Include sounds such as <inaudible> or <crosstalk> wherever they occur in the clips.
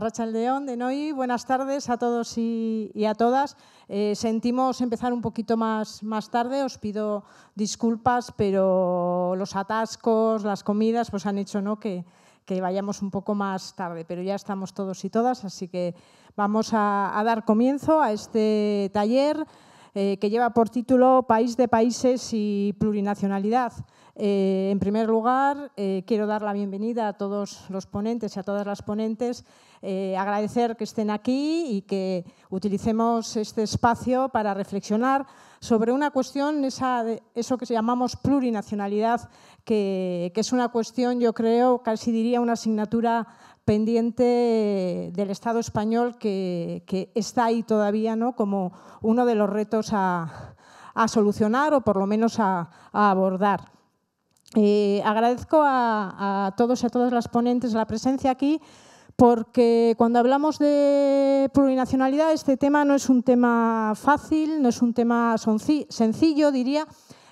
de Noy, buenas tardes a todos y, a todas. Eh, sentimos empezar un poquito más, más tarde, os pido disculpas, pero los atascos, las comidas, pues han hecho ¿no? que, vayamos un poco más tarde, pero ya estamos todos y todas, así que vamos a, a dar comienzo a este taller. Eh, que lleva por título País de Países y Plurinacionalidad. Eh, en primer lugar, eh, quiero dar la bienvenida a todos los ponentes y a todas las ponentes, agradecer que estén aquí y que utilicemos este espacio para reflexionar sobre una cuestión, eso que llamamos plurinacionalidad, que, que, es una cuestión, yo creo, casi diría una asignatura pendiente del Estado español que, está ahí todavía ¿no? como uno de los retos a, solucionar o por lo menos a, abordar. Eh, agradezco a, a, todos y a todas las ponentes la presencia aquí porque cuando hablamos de plurinacionalidad este tema no es un tema fácil, no es un tema sencillo, diría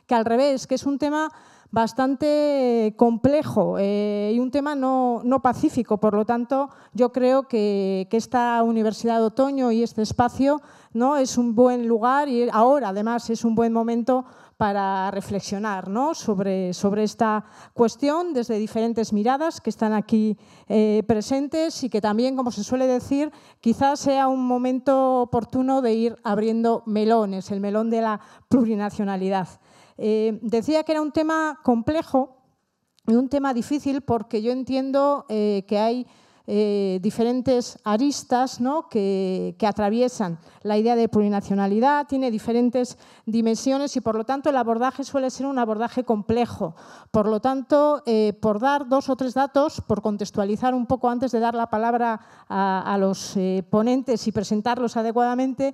que al revés, que es un tema bastante complejo eh, y un tema no, pacífico. Por lo tanto, yo creo que, esta Universidad de Otoño y este espacio ¿no? es un buen lugar y ahora además es un buen momento para reflexionar sobre, esta cuestión desde diferentes miradas que están aquí eh, presentes y que también, como se suele decir, quizás sea un momento oportuno de ir abriendo melones, el melón de la plurinacionalidad. Eh, decía que era un tema complejo y un tema difícil porque yo entiendo eh, que hay eh, diferentes aristas ¿no? que, atraviesan la idea de plurinacionalidad, tiene diferentes dimensiones y por lo tanto el abordaje suele ser un abordaje complejo. Por lo tanto, eh, por dar dos o tres datos, por contextualizar un poco antes de dar la palabra a, los eh, ponentes y presentarlos adecuadamente,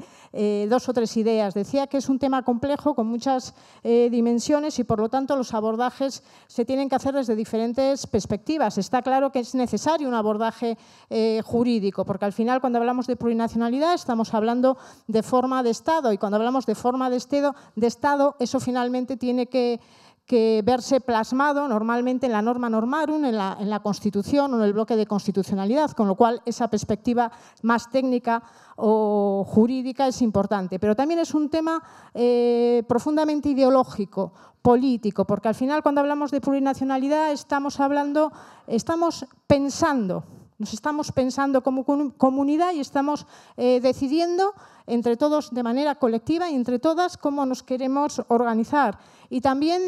dos o tres ideas. Decía que es un tema complejo con muchas dimensiones y por lo tanto los abordajes se tienen que hacer desde diferentes perspectivas. Está claro que es necesario un abordaje eh, jurídico, porque al final cuando hablamos de plurinacionalidad estamos hablando de forma de Estado y cuando hablamos de forma de Estado, de estado eso finalmente tiene que verse plasmado normalmente en la norma normarum, en la, en la, Constitución o en el bloque de constitucionalidad, con lo cual esa perspectiva más técnica o jurídica es importante. Pero también es un tema eh, profundamente ideológico, político, porque al final cuando hablamos de plurinacionalidad estamos hablando, estamos pensando nos estamos pensando como comunidad y estamos eh, decidiendo entre todos de manera colectiva y entre todas cómo nos queremos organizar. Y también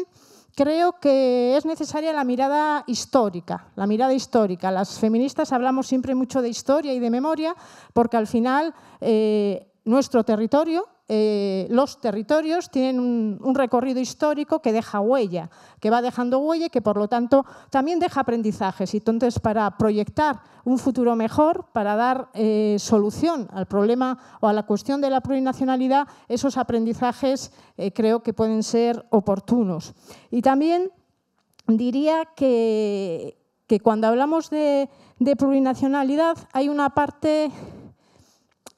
creo que es necesaria la mirada histórica, la mirada histórica. Las feministas hablamos siempre mucho de historia y de memoria porque al final eh, nuestro territorio eh, los territorios tienen un, recorrido histórico que deja huella, que va dejando huella y que por lo tanto también deja aprendizajes. Y entonces para proyectar un futuro mejor, para dar eh, solución al problema o a la cuestión de la plurinacionalidad, esos aprendizajes eh, creo que pueden ser oportunos. Y también diría que, cuando hablamos de plurinacionalidad hay una parte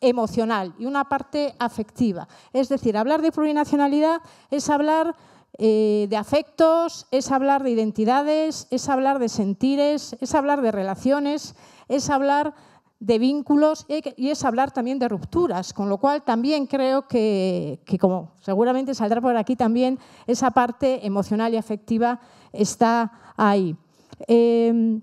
emocional y una parte afectiva. Es decir, hablar de plurinacionalidad es hablar eh, de afectos, es hablar de identidades, es hablar de sentires, es hablar de relaciones, es hablar de vínculos y es hablar también de rupturas, con lo cual también creo que, como seguramente saldrá por aquí también, esa parte emocional y afectiva está ahí. Em,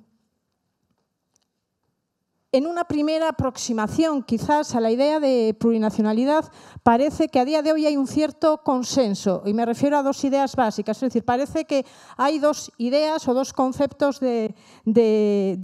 en una primera aproximación quizás a la idea de plurinacionalidad, parece que a día de hoy hay un cierto consenso, y me refiero a dos ideas básicas, es decir, parece que hay dos ideas o dos conceptos de,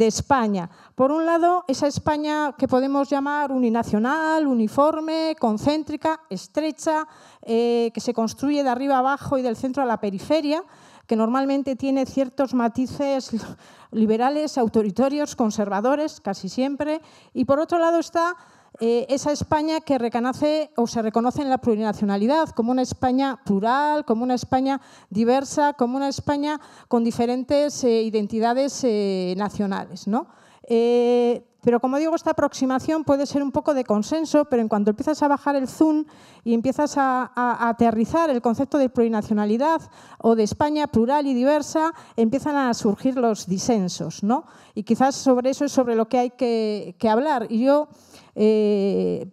España. Por un lado, esa España que podemos llamar uninacional, uniforme, concéntrica, estrecha, eh, que se construye de arriba abajo y del centro a la periferia, que normalmente tiene ciertos matices <laughs> liberales, autoritarios, conservadores, casi siempre. Y por otro lado está eh, esa España que reconoce o se reconoce en la plurinacionalidad, como una España plural, como una España diversa, como una España con diferentes eh, identidades eh, nacionales. ¿no? Eh, pero como digo, esta aproximación puede ser un poco de consenso, pero en cuanto empiezas a bajar el zoom y empiezas a, aterrizar el concepto de plurinacionalidad o de España plural y diversa, empiezan a surgir los disensos. ¿no? Y quizás sobre eso es sobre lo que hay que, hablar. Y yo eh,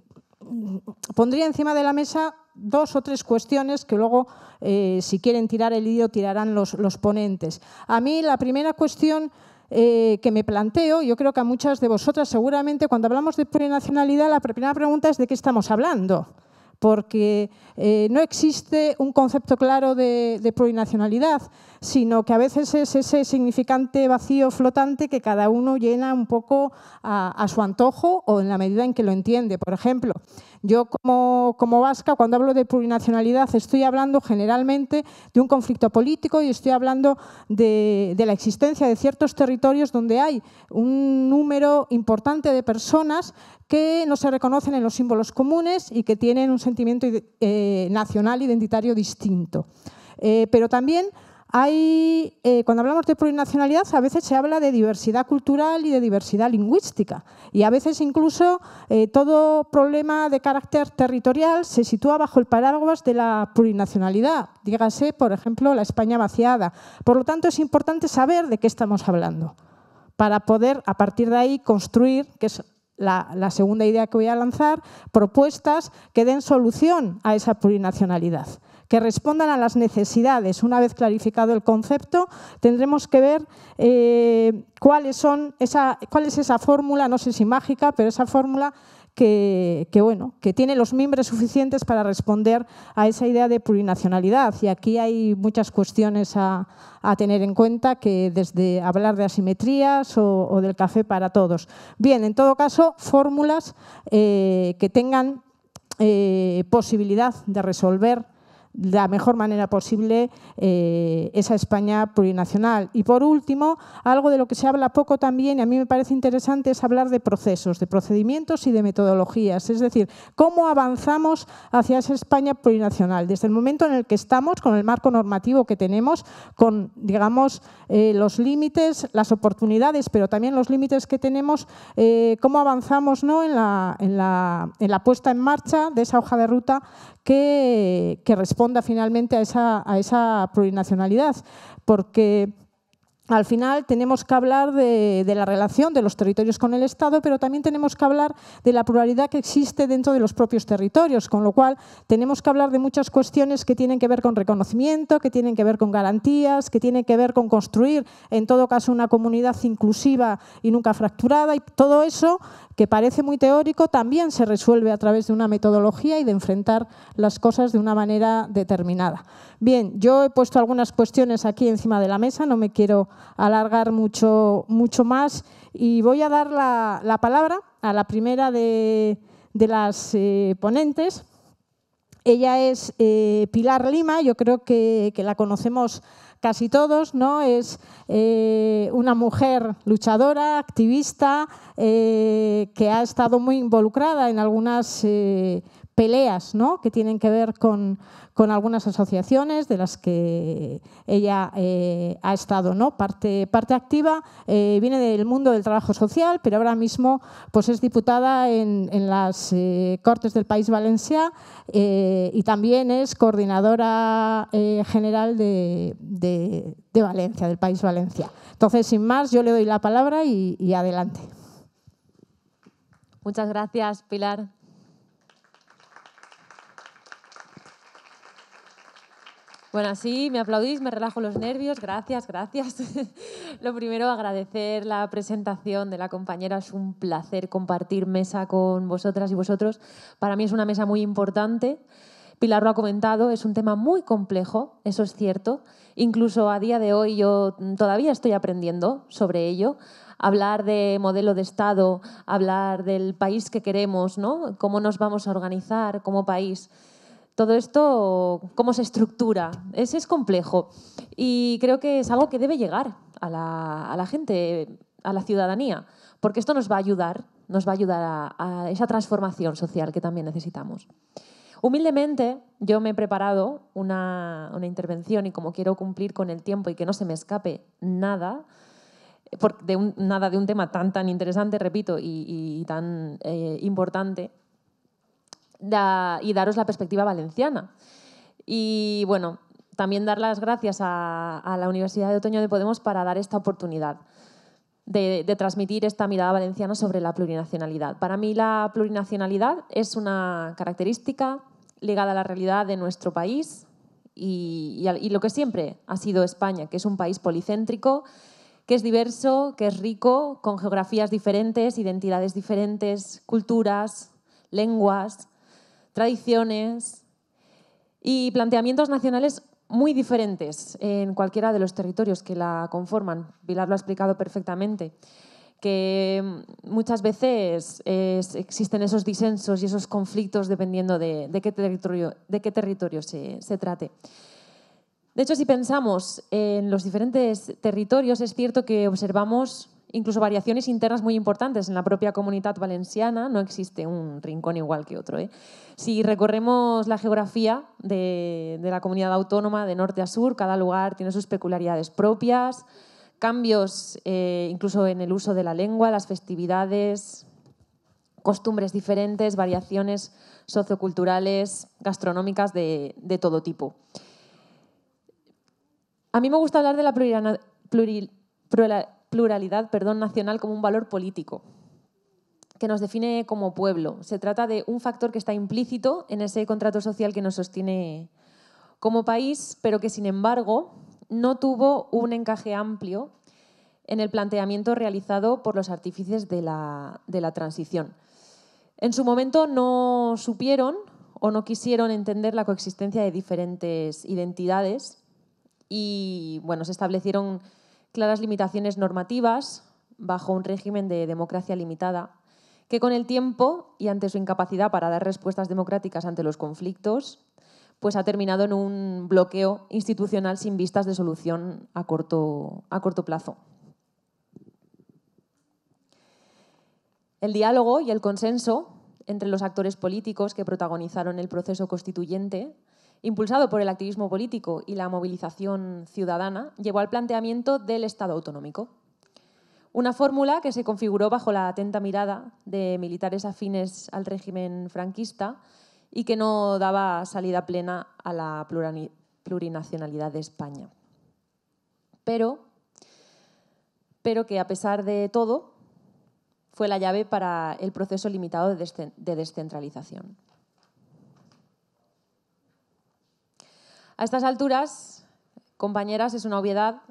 pondría encima de la mesa dos o tres cuestiones que luego, eh, si quieren tirar el lío, tirarán los, los ponentes. A mí la primera cuestión eh, que me planteo, yo creo que a muchas de vosotras seguramente cuando hablamos de plurinacionalidad la primera pregunta es de qué estamos hablando, porque eh, no existe un concepto claro de plurinacionalidad sino que a veces es ese significante vacío flotante que cada uno llena un poco a, su antojo o en la medida en que lo entiende. Por ejemplo, yo como, vasca, cuando hablo de plurinacionalidad, estoy hablando generalmente de un conflicto político y estoy hablando de, la existencia de ciertos territorios donde hay un número importante de personas que no se reconocen en los símbolos comunes y que tienen un sentimiento eh, nacional identitario distinto. Eh, pero también hay, eh, cuando hablamos de plurinacionalidad, a veces se habla de diversidad cultural y de diversidad lingüística. Y a veces incluso eh, todo problema de carácter territorial se sitúa bajo el paraguas de la plurinacionalidad. Dígase, por ejemplo, la España vaciada. Por lo tanto, es importante saber de qué estamos hablando para poder, a partir de ahí, construir, que es la segunda idea que voy a lanzar, propuestas que den solución a esa plurinacionalidad que respondan a las necesidades. Una vez clarificado el concepto, tendremos que ver eh, cuáles son esa, cuál es esa fórmula, no sé si mágica, pero esa fórmula que, bueno, que tiene los mimbres suficientes para responder a esa idea de plurinacionalidad. Y aquí hay muchas cuestiones a, tener en cuenta, que desde hablar de asimetrías o, del café para todos. Bien, en todo caso, fórmulas eh, que tengan eh, posibilidad de resolver la mejor manera posible eh, esa España plurinacional. Y por último, algo de lo que se habla poco también, y a mí me parece interesante, es hablar de procesos, de procedimientos y de metodologías. Es decir, cómo avanzamos hacia esa España plurinacional, desde el momento en el que estamos, con el marco normativo que tenemos, con, digamos, eh, los límites, las oportunidades, pero también los límites que tenemos, eh, cómo avanzamos ¿no? en, la, en, la, en la puesta en marcha de esa hoja de ruta que, responda finalmente a esa, a esa plurinacionalidad, porque al final tenemos que hablar de, la relación de los territorios con el Estado, pero también tenemos que hablar de la pluralidad que existe dentro de los propios territorios, con lo cual tenemos que hablar de muchas cuestiones que tienen que ver con reconocimiento, que tienen que ver con garantías, que tienen que ver con construir, en todo caso, una comunidad inclusiva y nunca fracturada. Y todo eso, que parece muy teórico, también se resuelve a través de una metodología y de enfrentar las cosas de una manera determinada. Bien, yo he puesto algunas cuestiones aquí encima de la mesa, no me quiero alargar mucho, mucho más y voy a dar la, palabra a la primera de, las eh, ponentes. Ella es eh, Pilar Lima, yo creo que, la conocemos casi todos, ¿no? Es eh, una mujer luchadora, activista, que ha estado muy involucrada en algunas peleas que tienen que ver con, con, algunas asociaciones de las que ella eh, ha estado ¿no? parte, parte activa, eh, viene del mundo del trabajo social, pero ahora mismo pues, es diputada en, las eh, Cortes del País Valencia y también es coordinadora general de, Valencia, del País Valencia. Entonces, sin más, yo le doy la palabra y, y adelante. Muchas gracias, Pilar. Bueno, así me aplaudís, me relajo los nervios, gracias, gracias. <laughs> Lo primero, agradecer la presentación de la compañera, es un placer compartir mesa con vosotras y vosotros. Para mí es una mesa muy importante, Pilar lo ha comentado, es un tema muy complejo, eso es cierto. Incluso a día de hoy yo todavía estoy aprendiendo sobre ello. Hablar de modelo de Estado, hablar del país que queremos, ¿no? cómo nos vamos a organizar como país todo esto, cómo se estructura. Ese es complejo y creo que es algo que debe llegar a la, gente, a la ciudadanía, porque esto nos va a ayudar, nos va a ayudar a, esa transformación social que también necesitamos. Humildemente, yo me he preparado una, intervención y como quiero cumplir con el tiempo y que no se me escape nada, de un, nada de un tema tan, tan interesante, repito, y, tan eh, importante, y daros la perspectiva valenciana. Y bueno, también dar las gracias a, la Universidad de Otoño de Podemos para dar esta oportunidad. De, transmitir esta mirada valenciana sobre la plurinacionalidad. Para mí la plurinacionalidad es una característica ligada a la realidad de nuestro país y, y, lo que siempre ha sido España, que es un país policéntrico, que es diverso, que es rico, con geografías diferentes, identidades diferentes, culturas, lenguas, tradiciones y planteamientos nacionales muy diferentes en cualquiera de los territorios que la conforman. Pilar lo ha explicado perfectamente, que muchas veces existen esos disensos y esos conflictos dependiendo de, qué territorio, se trate. De hecho, si pensamos en los diferentes territorios, es cierto que observamos incluso variaciones internas muy importantes. En la propia comunidad valenciana no existe un rincón igual que otro. ¿eh? Si recorremos la geografía de, la comunidad autónoma de norte a sur, cada lugar tiene sus peculiaridades propias, cambios eh, incluso en el uso de la lengua, las festividades, costumbres diferentes, variaciones socioculturales, gastronómicas de, todo tipo. A mí me gusta hablar de la pluralidad pluralidad perdón, nacional como un valor político que nos define como pueblo. Se trata de un factor que está implícito en ese contrato social que nos sostiene como país, pero que sin embargo no tuvo un encaje amplio en el planteamiento realizado por los artífices de la, transición. En su momento no supieron o no quisieron entender la coexistencia de diferentes identidades y bueno, se establecieron claras limitaciones normativas bajo un régimen de democracia limitada, que con el tiempo y ante su incapacidad para dar respuestas democráticas ante los conflictos, pues ha terminado en un bloqueo institucional sin vistas de solución a corto, a corto plazo. El diálogo y el consenso entre los actores políticos que protagonizaron el proceso constituyente impulsado por el activismo político y la movilización ciudadana, llevó al planteamiento del Estado autonómico. Una fórmula que se configuró bajo la atenta mirada de militares afines al régimen franquista y que no daba salida plena a la plurinacionalidad de España. Pero, pero que a pesar de todo fue la llave para el proceso limitado de descentralización. A estas alturas, compañeras, es una obviedad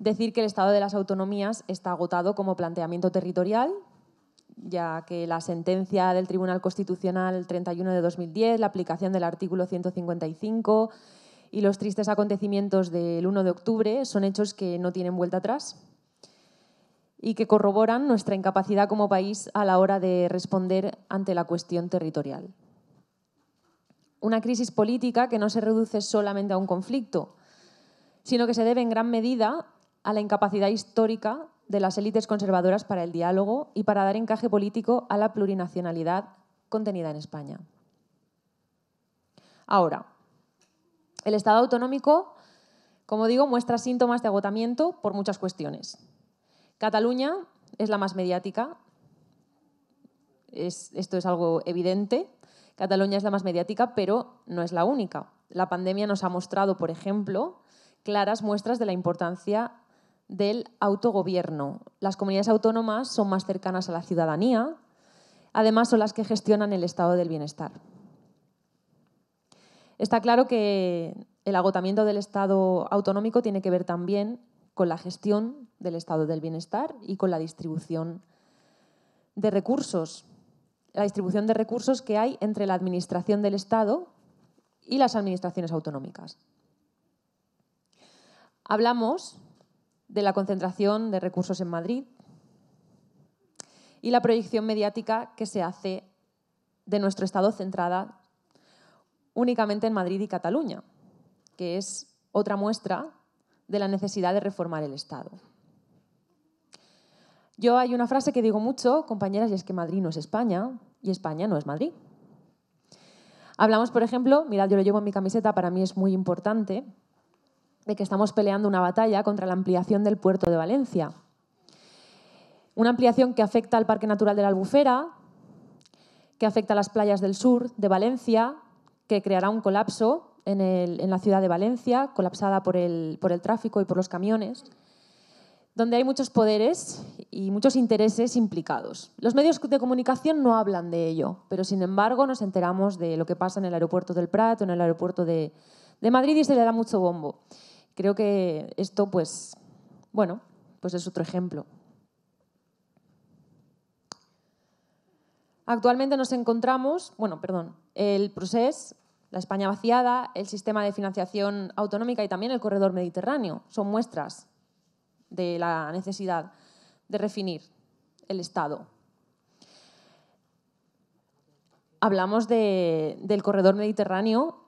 decir que el Estado de las Autonomías está agotado como planteamiento territorial, ya que la sentencia del Tribunal Constitucional 31 de 2010, la aplicación del artículo 155 y los tristes acontecimientos del 1 de octubre son hechos que no tienen vuelta atrás y que corroboran nuestra incapacidad como país a la hora de responder ante la cuestión territorial una crisis política que no se reduce solamente a un conflicto, sino que se debe en gran medida a la incapacidad histórica de las élites conservadoras para el diálogo y para dar encaje político a la plurinacionalidad contenida en España. Ahora, el Estado autonómico, como digo, muestra síntomas de agotamiento por muchas cuestiones. Cataluña es la más mediática, esto es algo evidente, Cataluña es la más mediática, pero no es la única. La pandemia nos ha mostrado, por ejemplo, claras muestras de la importancia del autogobierno. Las comunidades autónomas son más cercanas a la ciudadanía, además son las que gestionan el estado del bienestar. Está claro que el agotamiento del Estado autonómico tiene que ver también con la gestión del Estado del bienestar y con la distribución de recursos la distribución de recursos que hay entre la Administración del Estado y las administraciones autonómicas. Hablamos de la concentración de recursos en Madrid y la proyección mediática que se hace de nuestro Estado centrada únicamente en Madrid y Cataluña, que es otra muestra de la necesidad de reformar el Estado. Yo hay una frase que digo mucho, compañeras, y es que Madrid no es España, y España no es Madrid. Hablamos, por ejemplo, mirad, yo lo llevo en mi camiseta, para mí es muy importante, de que estamos peleando una batalla contra la ampliación del puerto de Valencia. Una ampliación que afecta al Parque Natural de la Albufera, que afecta a las playas del sur de Valencia, que creará un colapso en, la ciudad de Valencia, colapsada por el tráfico y por los camiones donde hay muchos poderes y muchos intereses implicados. Los medios de comunicación no hablan de ello, pero sin embargo nos enteramos de lo que pasa en el aeropuerto del Prat o en el aeropuerto de, Madrid y se le da mucho bombo. Creo que esto, pues, bueno, pues es otro ejemplo. Actualmente nos encontramos, bueno, perdón, el proceso, la España vaciada, el sistema de financiación autonómica y también el corredor mediterráneo. Son muestras de la necesidad de refinir el Estado. Hablamos del corredor mediterráneo,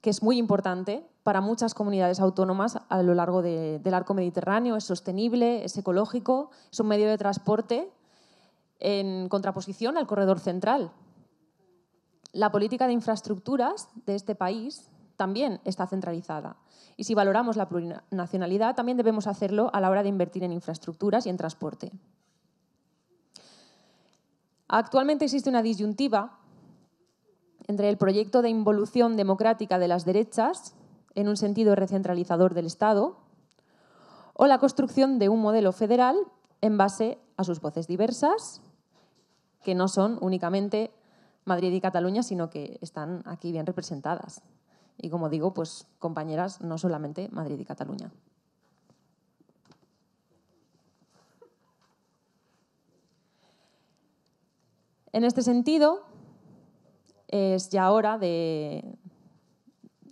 que es muy importante para muchas comunidades autónomas a lo largo del arco mediterráneo. Es sostenible, es ecológico, es un medio de transporte en contraposición al corredor central. La política de infraestructuras de este país también está centralizada. Y si valoramos la plurinacionalidad, también debemos hacerlo a la hora de invertir en infraestructuras y en transporte. Actualmente existe una disyuntiva entre el proyecto de involución democrática de las derechas, en un sentido recentralizador del Estado, o la construcción de un modelo federal en base a sus voces diversas, que no son únicamente Madrid y Cataluña, sino que están aquí bien representadas. Y como digo, pues compañeras, no solamente Madrid y Cataluña. En este sentido, es ya hora de,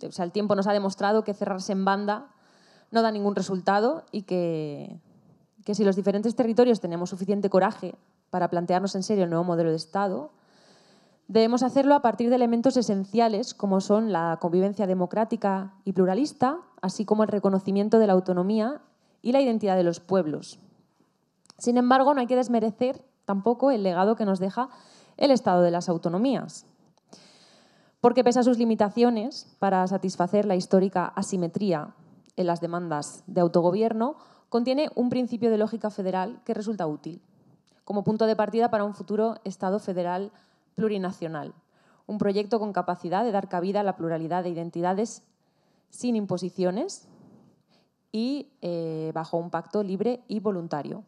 O sea, el tiempo nos ha demostrado que cerrarse en banda no da ningún resultado y que, que si los diferentes territorios tenemos suficiente coraje para plantearnos en serio el nuevo modelo de Estado, Debemos hacerlo a partir de elementos esenciales como son la convivencia democrática y pluralista, así como el reconocimiento de la autonomía y la identidad de los pueblos. Sin embargo, no hay que desmerecer tampoco el legado que nos deja el Estado de las Autonomías, porque pese a sus limitaciones para satisfacer la histórica asimetría en las demandas de autogobierno, contiene un principio de lógica federal que resulta útil como punto de partida para un futuro Estado federal plurinacional, un proyecto con capacidad de dar cabida a la pluralidad de identidades sin imposiciones y eh, bajo un pacto libre y voluntario.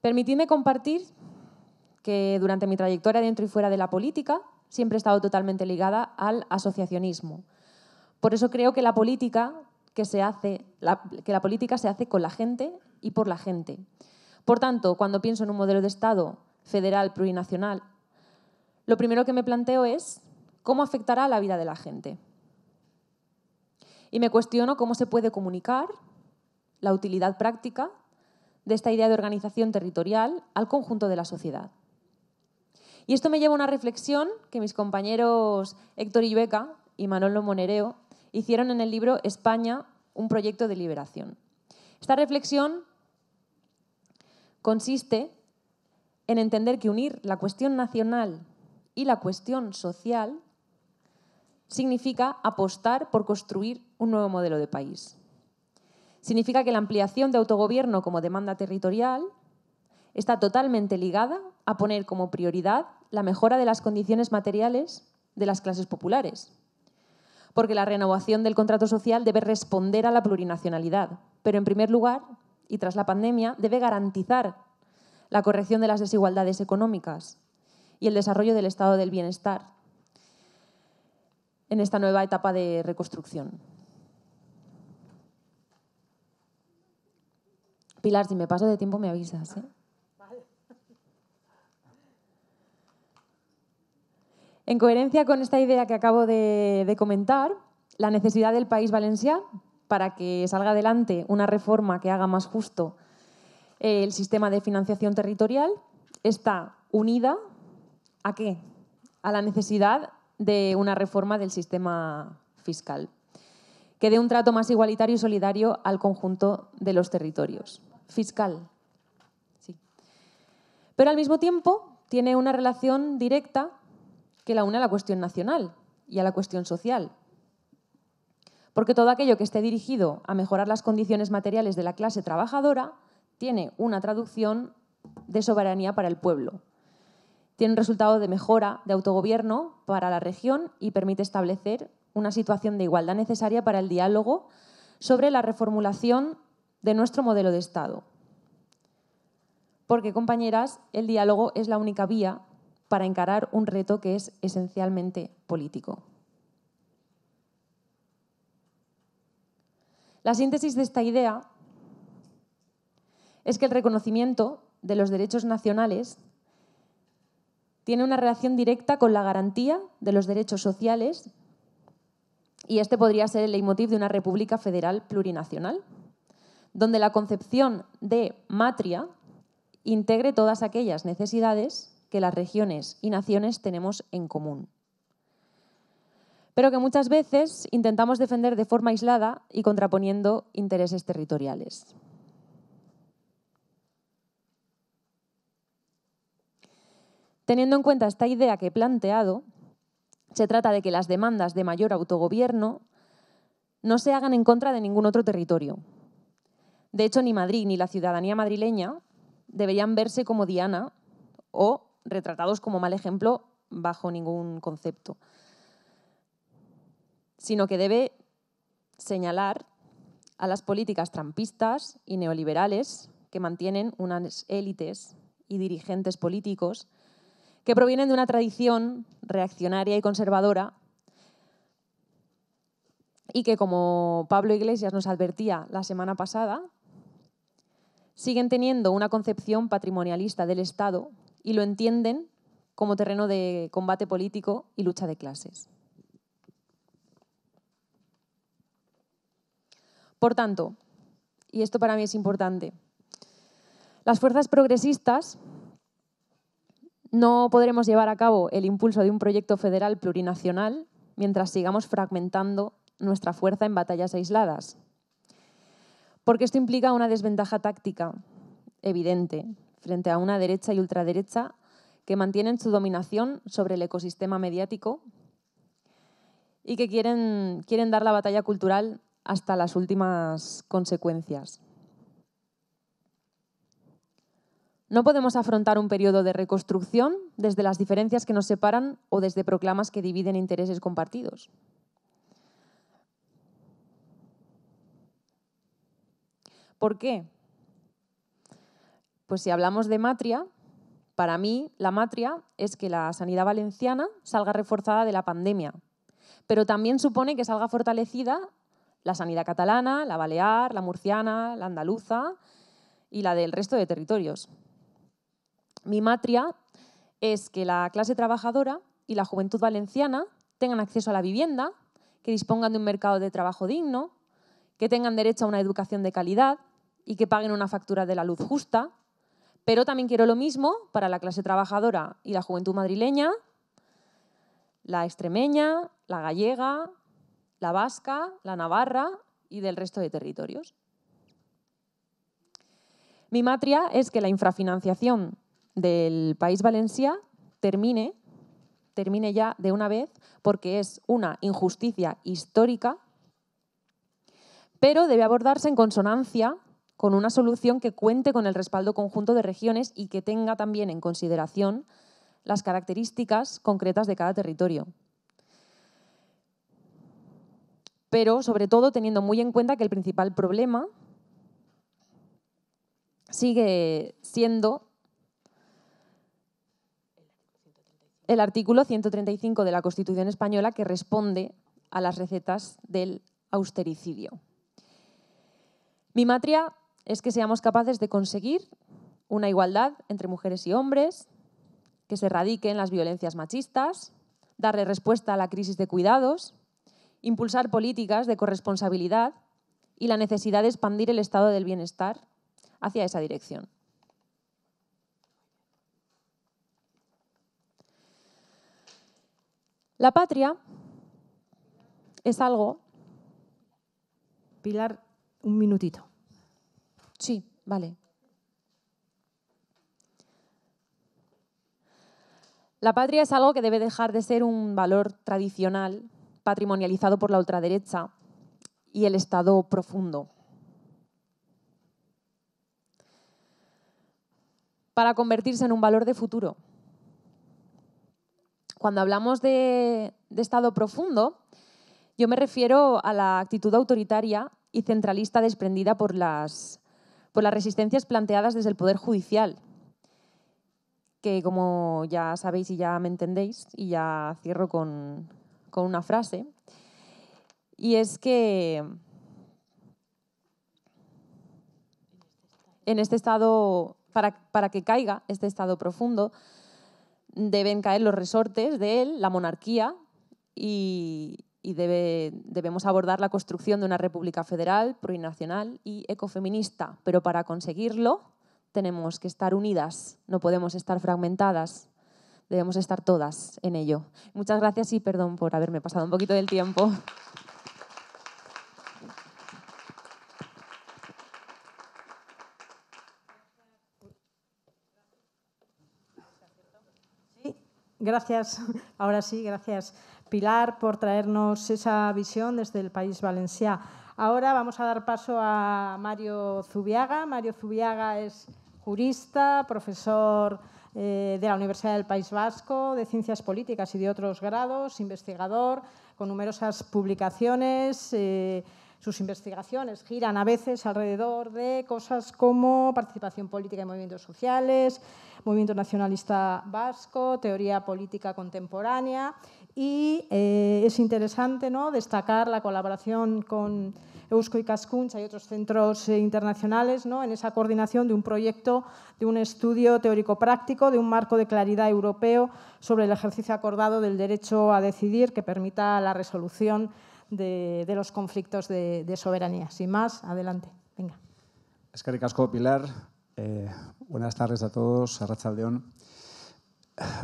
Permitidme compartir que durante mi trayectoria dentro y fuera de la política siempre he estado totalmente ligada al asociacionismo. Por eso creo que la política que se hace, que la política se hace con la gente y por la gente. Por tanto, cuando pienso en un modelo de Estado federal plurinacional, lo primero que me planteo es cómo afectará la vida de la gente. Y me cuestiono cómo se puede comunicar la utilidad práctica de esta idea de organización territorial al conjunto de la sociedad. Y esto me lleva a una reflexión que mis compañeros Héctor Ibeca y Manolo Monereo hicieron en el libro España, un proyecto de liberación. Esta reflexión consiste en entender que unir la cuestión nacional y la cuestión social significa apostar por construir un nuevo modelo de país. Significa que la ampliación de autogobierno como demanda territorial está totalmente ligada a poner como prioridad la mejora de las condiciones materiales de las clases populares, porque la renovación del contrato social debe responder a la plurinacionalidad, pero en primer lugar y tras la pandemia debe garantizar la corrección de las desigualdades económicas y el desarrollo del estado del bienestar en esta nueva etapa de reconstrucción. Pilar, si me paso de tiempo me avisas. ¿eh? En coherencia con esta idea que acabo de, de comentar, la necesidad del país valenciano para que salga adelante una reforma que haga más justo eh, el sistema de financiación territorial, está unida a qué? A la necesidad de una reforma del sistema fiscal, que dé un trato más igualitario y solidario al conjunto de los territorios. Fiscal. Sí. Pero al mismo tiempo tiene una relación directa que la une a la cuestión nacional y a la cuestión social porque todo aquello que esté dirigido a mejorar las condiciones materiales de la clase trabajadora tiene una traducción de soberanía para el pueblo. Tiene un resultado de mejora de autogobierno para la región y permite establecer una situación de igualdad necesaria para el diálogo sobre la reformulación de nuestro modelo de Estado. Porque, compañeras, el diálogo es la única vía para encarar un reto que es esencialmente político. La síntesis de esta idea es que el reconocimiento de los derechos nacionales tiene una relación directa con la garantía de los derechos sociales y este podría ser el leitmotiv de una república federal plurinacional, donde la concepción de matria integre todas aquellas necesidades que las regiones y naciones tenemos en común pero que muchas veces intentamos defender de forma aislada y contraponiendo intereses territoriales. Teniendo en cuenta esta idea que he planteado, se trata de que las demandas de mayor autogobierno no se hagan en contra de ningún otro territorio. De hecho, ni Madrid ni la ciudadanía madrileña deberían verse como diana o retratados como mal ejemplo bajo ningún concepto sino que debe señalar a las políticas trampistas y neoliberales que mantienen unas élites y dirigentes políticos que provienen de una tradición reaccionaria y conservadora y que, como Pablo Iglesias nos advertía la semana pasada, siguen teniendo una concepción patrimonialista del Estado y lo entienden como terreno de combate político y lucha de clases. Por tanto, y esto para mí es importante, las fuerzas progresistas no podremos llevar a cabo el impulso de un proyecto federal plurinacional mientras sigamos fragmentando nuestra fuerza en batallas aisladas. Porque esto implica una desventaja táctica evidente frente a una derecha y ultraderecha que mantienen su dominación sobre el ecosistema mediático y que quieren, quieren dar la batalla cultural hasta las últimas consecuencias. No podemos afrontar un periodo de reconstrucción desde las diferencias que nos separan o desde proclamas que dividen intereses compartidos. ¿Por qué? Pues si hablamos de matria, para mí la matria es que la sanidad valenciana salga reforzada de la pandemia, pero también supone que salga fortalecida la sanidad catalana, la balear, la murciana, la andaluza y la del resto de territorios. Mi matria es que la clase trabajadora y la juventud valenciana tengan acceso a la vivienda, que dispongan de un mercado de trabajo digno, que tengan derecho a una educación de calidad y que paguen una factura de la luz justa. Pero también quiero lo mismo para la clase trabajadora y la juventud madrileña, la extremeña, la gallega, la vasca, la navarra y del resto de territorios. Mi matria es que la infrafinanciación del país Valencia termine, termine ya de una vez, porque es una injusticia histórica, pero debe abordarse en consonancia con una solución que cuente con el respaldo conjunto de regiones y que tenga también en consideración las características concretas de cada territorio, pero sobre todo teniendo muy en cuenta que el principal problema sigue siendo el artículo 135 de la Constitución española que responde a las recetas del austericidio. Mi matria es que seamos capaces de conseguir una igualdad entre mujeres y hombres, que se erradiquen las violencias machistas, darle respuesta a la crisis de cuidados impulsar políticas de corresponsabilidad y la necesidad de expandir el estado del bienestar hacia esa dirección. La patria es algo... Pilar, un minutito. Sí, vale. La patria es algo que debe dejar de ser un valor tradicional patrimonializado por la ultraderecha y el Estado profundo. Para convertirse en un valor de futuro. Cuando hablamos de, Estado profundo, yo me refiero a la actitud autoritaria y centralista desprendida por las, por las resistencias planteadas desde el Poder Judicial, que como ya sabéis y ya me entendéis, y ya cierro con, con una frase, y es que en este estado, para, para que caiga este estado profundo, deben caer los resortes de él, la monarquía, y, debemos abordar la construcción de una república federal, plurinacional y ecofeminista. Pero para conseguirlo tenemos que estar unidas, no podemos estar fragmentadas debemos estar todas en ello. Muchas gracias y perdón por haberme pasado un poquito del tiempo. gracias, ahora sí, gracias Pilar por traernos esa visión desde el País Valenciano. Ahora vamos a dar paso a Mario Zubiaga. Mario Zubiaga es jurista, profesor eh, de la Universidad del País Vasco, de Ciencias Políticas y de otros grados, investigador, con numerosas publicaciones. Eh, sus investigaciones giran a veces alrededor de cosas como participación política en movimientos sociales, movimiento nacionalista vasco, teoría política contemporánea y eh, es interesante ¿no? destacar la colaboración con Eusko y Cascunch, hay otros centros eh, internacionales, en esa coordinación de un proyecto, de un estudio teórico-práctico, de un marco de claridad europeo sobre el ejercicio acordado del derecho a decidir que permita la resolución de, los conflictos de, soberanía. Sin más, adelante. Venga. Es Pilar. Eh, buenas tardes a todos, a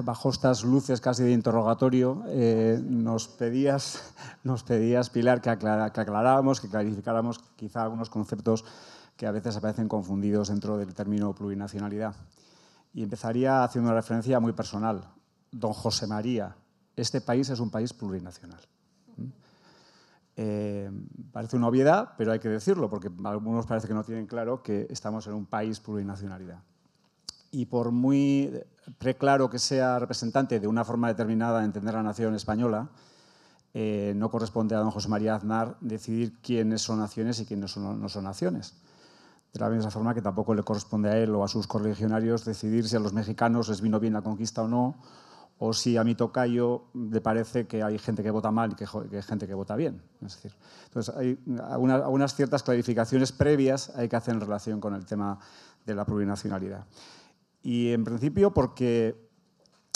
bajo estas luces casi de interrogatorio, eh, nos, pedías, <laughs> nos pedías, Pilar, que, que, aclaráramos, que clarificáramos quizá algunos conceptos que a veces aparecen confundidos dentro del término plurinacionalidad. Y empezaría haciendo una referencia muy personal. Don José María, este país es un país plurinacional. ¿Mm? Eh, parece una obviedad, pero hay que decirlo, porque algunos parece que no tienen claro que estamos en un país plurinacionalidad. Y por muy preclaro que sea representante de una forma determinada de entender la nación española, eh, no corresponde a don José María Aznar decidir quiénes son naciones y quiénes no son naciones. De la misma forma que tampoco le corresponde a él o a sus correligionarios decidir si a los mexicanos les vino bien la conquista o no, o si a mi tocayo le parece que hay gente que vota mal y que, hay gente que vota bien. Es decir, entonces, hay algunas, ciertas clarificaciones previas hay que hacer en relación con el tema de la plurinacionalidad. Y en principio porque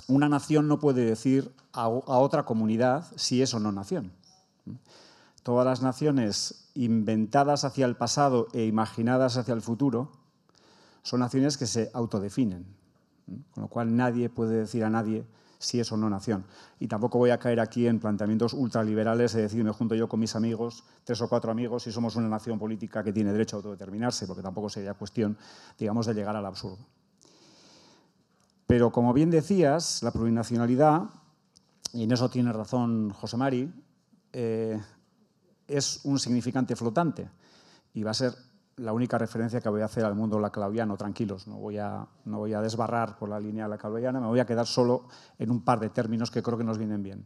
una nación no puede decir a, otra comunidad si es o no nación. Todas las naciones inventadas hacia el pasado e imaginadas hacia el futuro son naciones que se autodefinen, con lo cual nadie puede decir a nadie si es o no nación. Y tampoco voy a caer aquí en planteamientos ultraliberales de decirme junto yo con mis amigos, tres o cuatro amigos, si somos una nación política que tiene derecho a autodeterminarse, porque tampoco sería cuestión, digamos, de llegar al absurdo. Pero como bien decías, la plurinacionalidad, y en eso tiene razón José Mari, eh, es un significante flotante y va a ser la única referencia que voy a hacer al mundo laclaudiano, tranquilos, no voy, a, no voy a desbarrar por la línea laclaudiana, me voy a quedar solo en un par de términos que creo que nos vienen bien.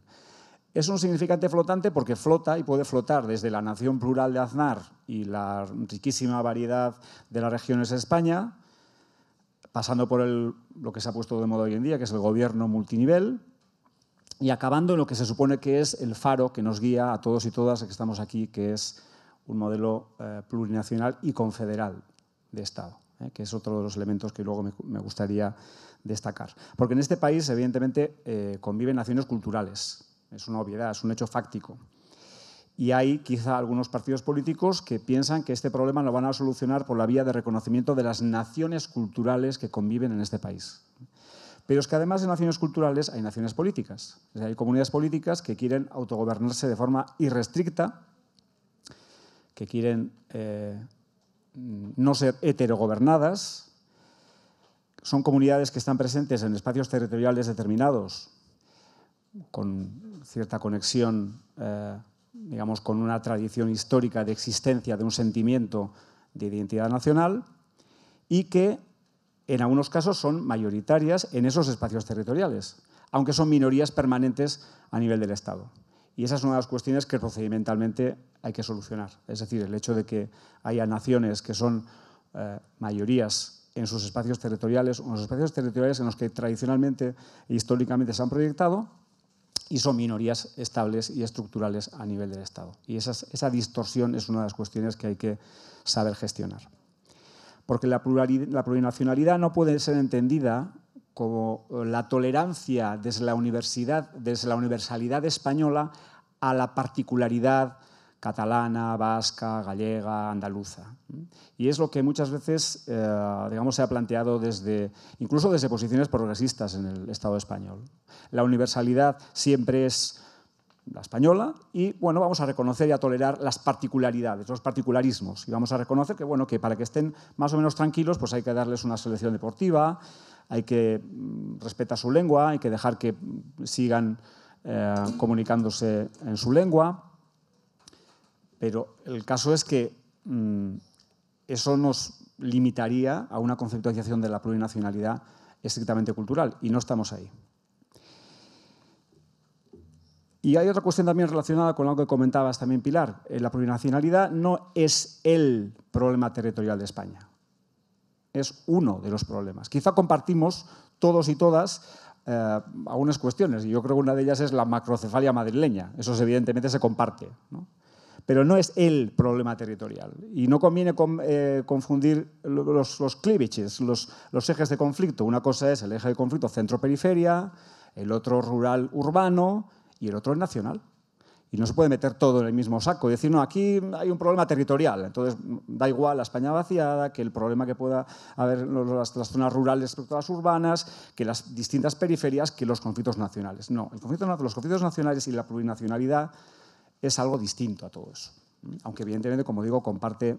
Es un significante flotante porque flota y puede flotar desde la nación plural de Aznar y la riquísima variedad de las regiones de España, pasando por lo que se ha puesto de moda hoy en día, que es el gobierno multinivel, y acabando en lo que se supone que es el faro que nos guía a todos y todas que estamos aquí, que es un modelo eh, plurinacional y confederal de Estado, ¿eh? que es otro de los elementos que luego me, gustaría destacar. Porque en este país, evidentemente, eh, conviven naciones culturales, es una obviedad, es un hecho fáctico y hay quizá algunos partidos políticos que piensan que este problema lo van a solucionar por la vía de reconocimiento de las naciones culturales que conviven en este país. Pero es que además de naciones culturales hay naciones políticas. hay comunidades políticas que quieren autogobernarse de forma irrestricta, que quieren eh, no ser heterogobernadas. Son comunidades que están presentes en espacios territoriales determinados, con cierta conexión eh, digamos, con una tradición histórica de existencia de un sentimiento de identidad nacional y que en algunos casos son mayoritarias en esos espacios territoriales, aunque son minorías permanentes a nivel del Estado. Y esa es una de las cuestiones que procedimentalmente hay que solucionar. Es decir, el hecho de que haya naciones que son eh, mayorías en sus espacios territoriales, los espacios territoriales en los que tradicionalmente e históricamente se han proyectado, y son minorías estables y estructurales a nivel del Estado. Y esa, distorsión es una de las cuestiones que hay que saber gestionar. Porque la, la plurinacionalidad no puede ser entendida como la tolerancia desde la, universidad, desde la universalidad española a la particularidad, catalana, vasca, gallega, andaluza. Y es lo que muchas veces eh, digamos, se ha planteado desde, incluso desde posiciones progresistas en el Estado español. La universalidad siempre es la española y bueno, vamos a reconocer y a tolerar las particularidades, los particularismos. Y vamos a reconocer que, bueno, que para que estén más o menos tranquilos pues hay que darles una selección deportiva, hay que mm, respetar su lengua, hay que dejar que sigan eh, comunicándose en su lengua. Pero el caso es que mm, eso nos limitaría a una conceptualización de la plurinacionalidad estrictamente cultural y no estamos ahí. Y hay otra cuestión también relacionada con algo que comentabas también, Pilar. Eh, la plurinacionalidad no es el problema territorial de España. Es uno de los problemas. Quizá compartimos todos y todas eh, algunas cuestiones. Y yo creo que una de ellas es la macrocefalia madrileña. Eso evidentemente se comparte. ¿no? pero no es el problema territorial. Y no conviene eh, confundir los, los los, ejes de conflicto. Una cosa es el eje de conflicto centro-periferia, el otro rural-urbano y el otro es nacional. Y no se puede meter todo en el mismo saco y decir, no, aquí hay un problema territorial. Entonces, da igual la España vaciada, que el problema que pueda haber las, las zonas rurales respecto las urbanas, que las distintas periferias, que los conflictos nacionales. No, los conflictos nacionales y la plurinacionalidad es algo distinto a todo eso. Aunque evidentemente, como digo, comparte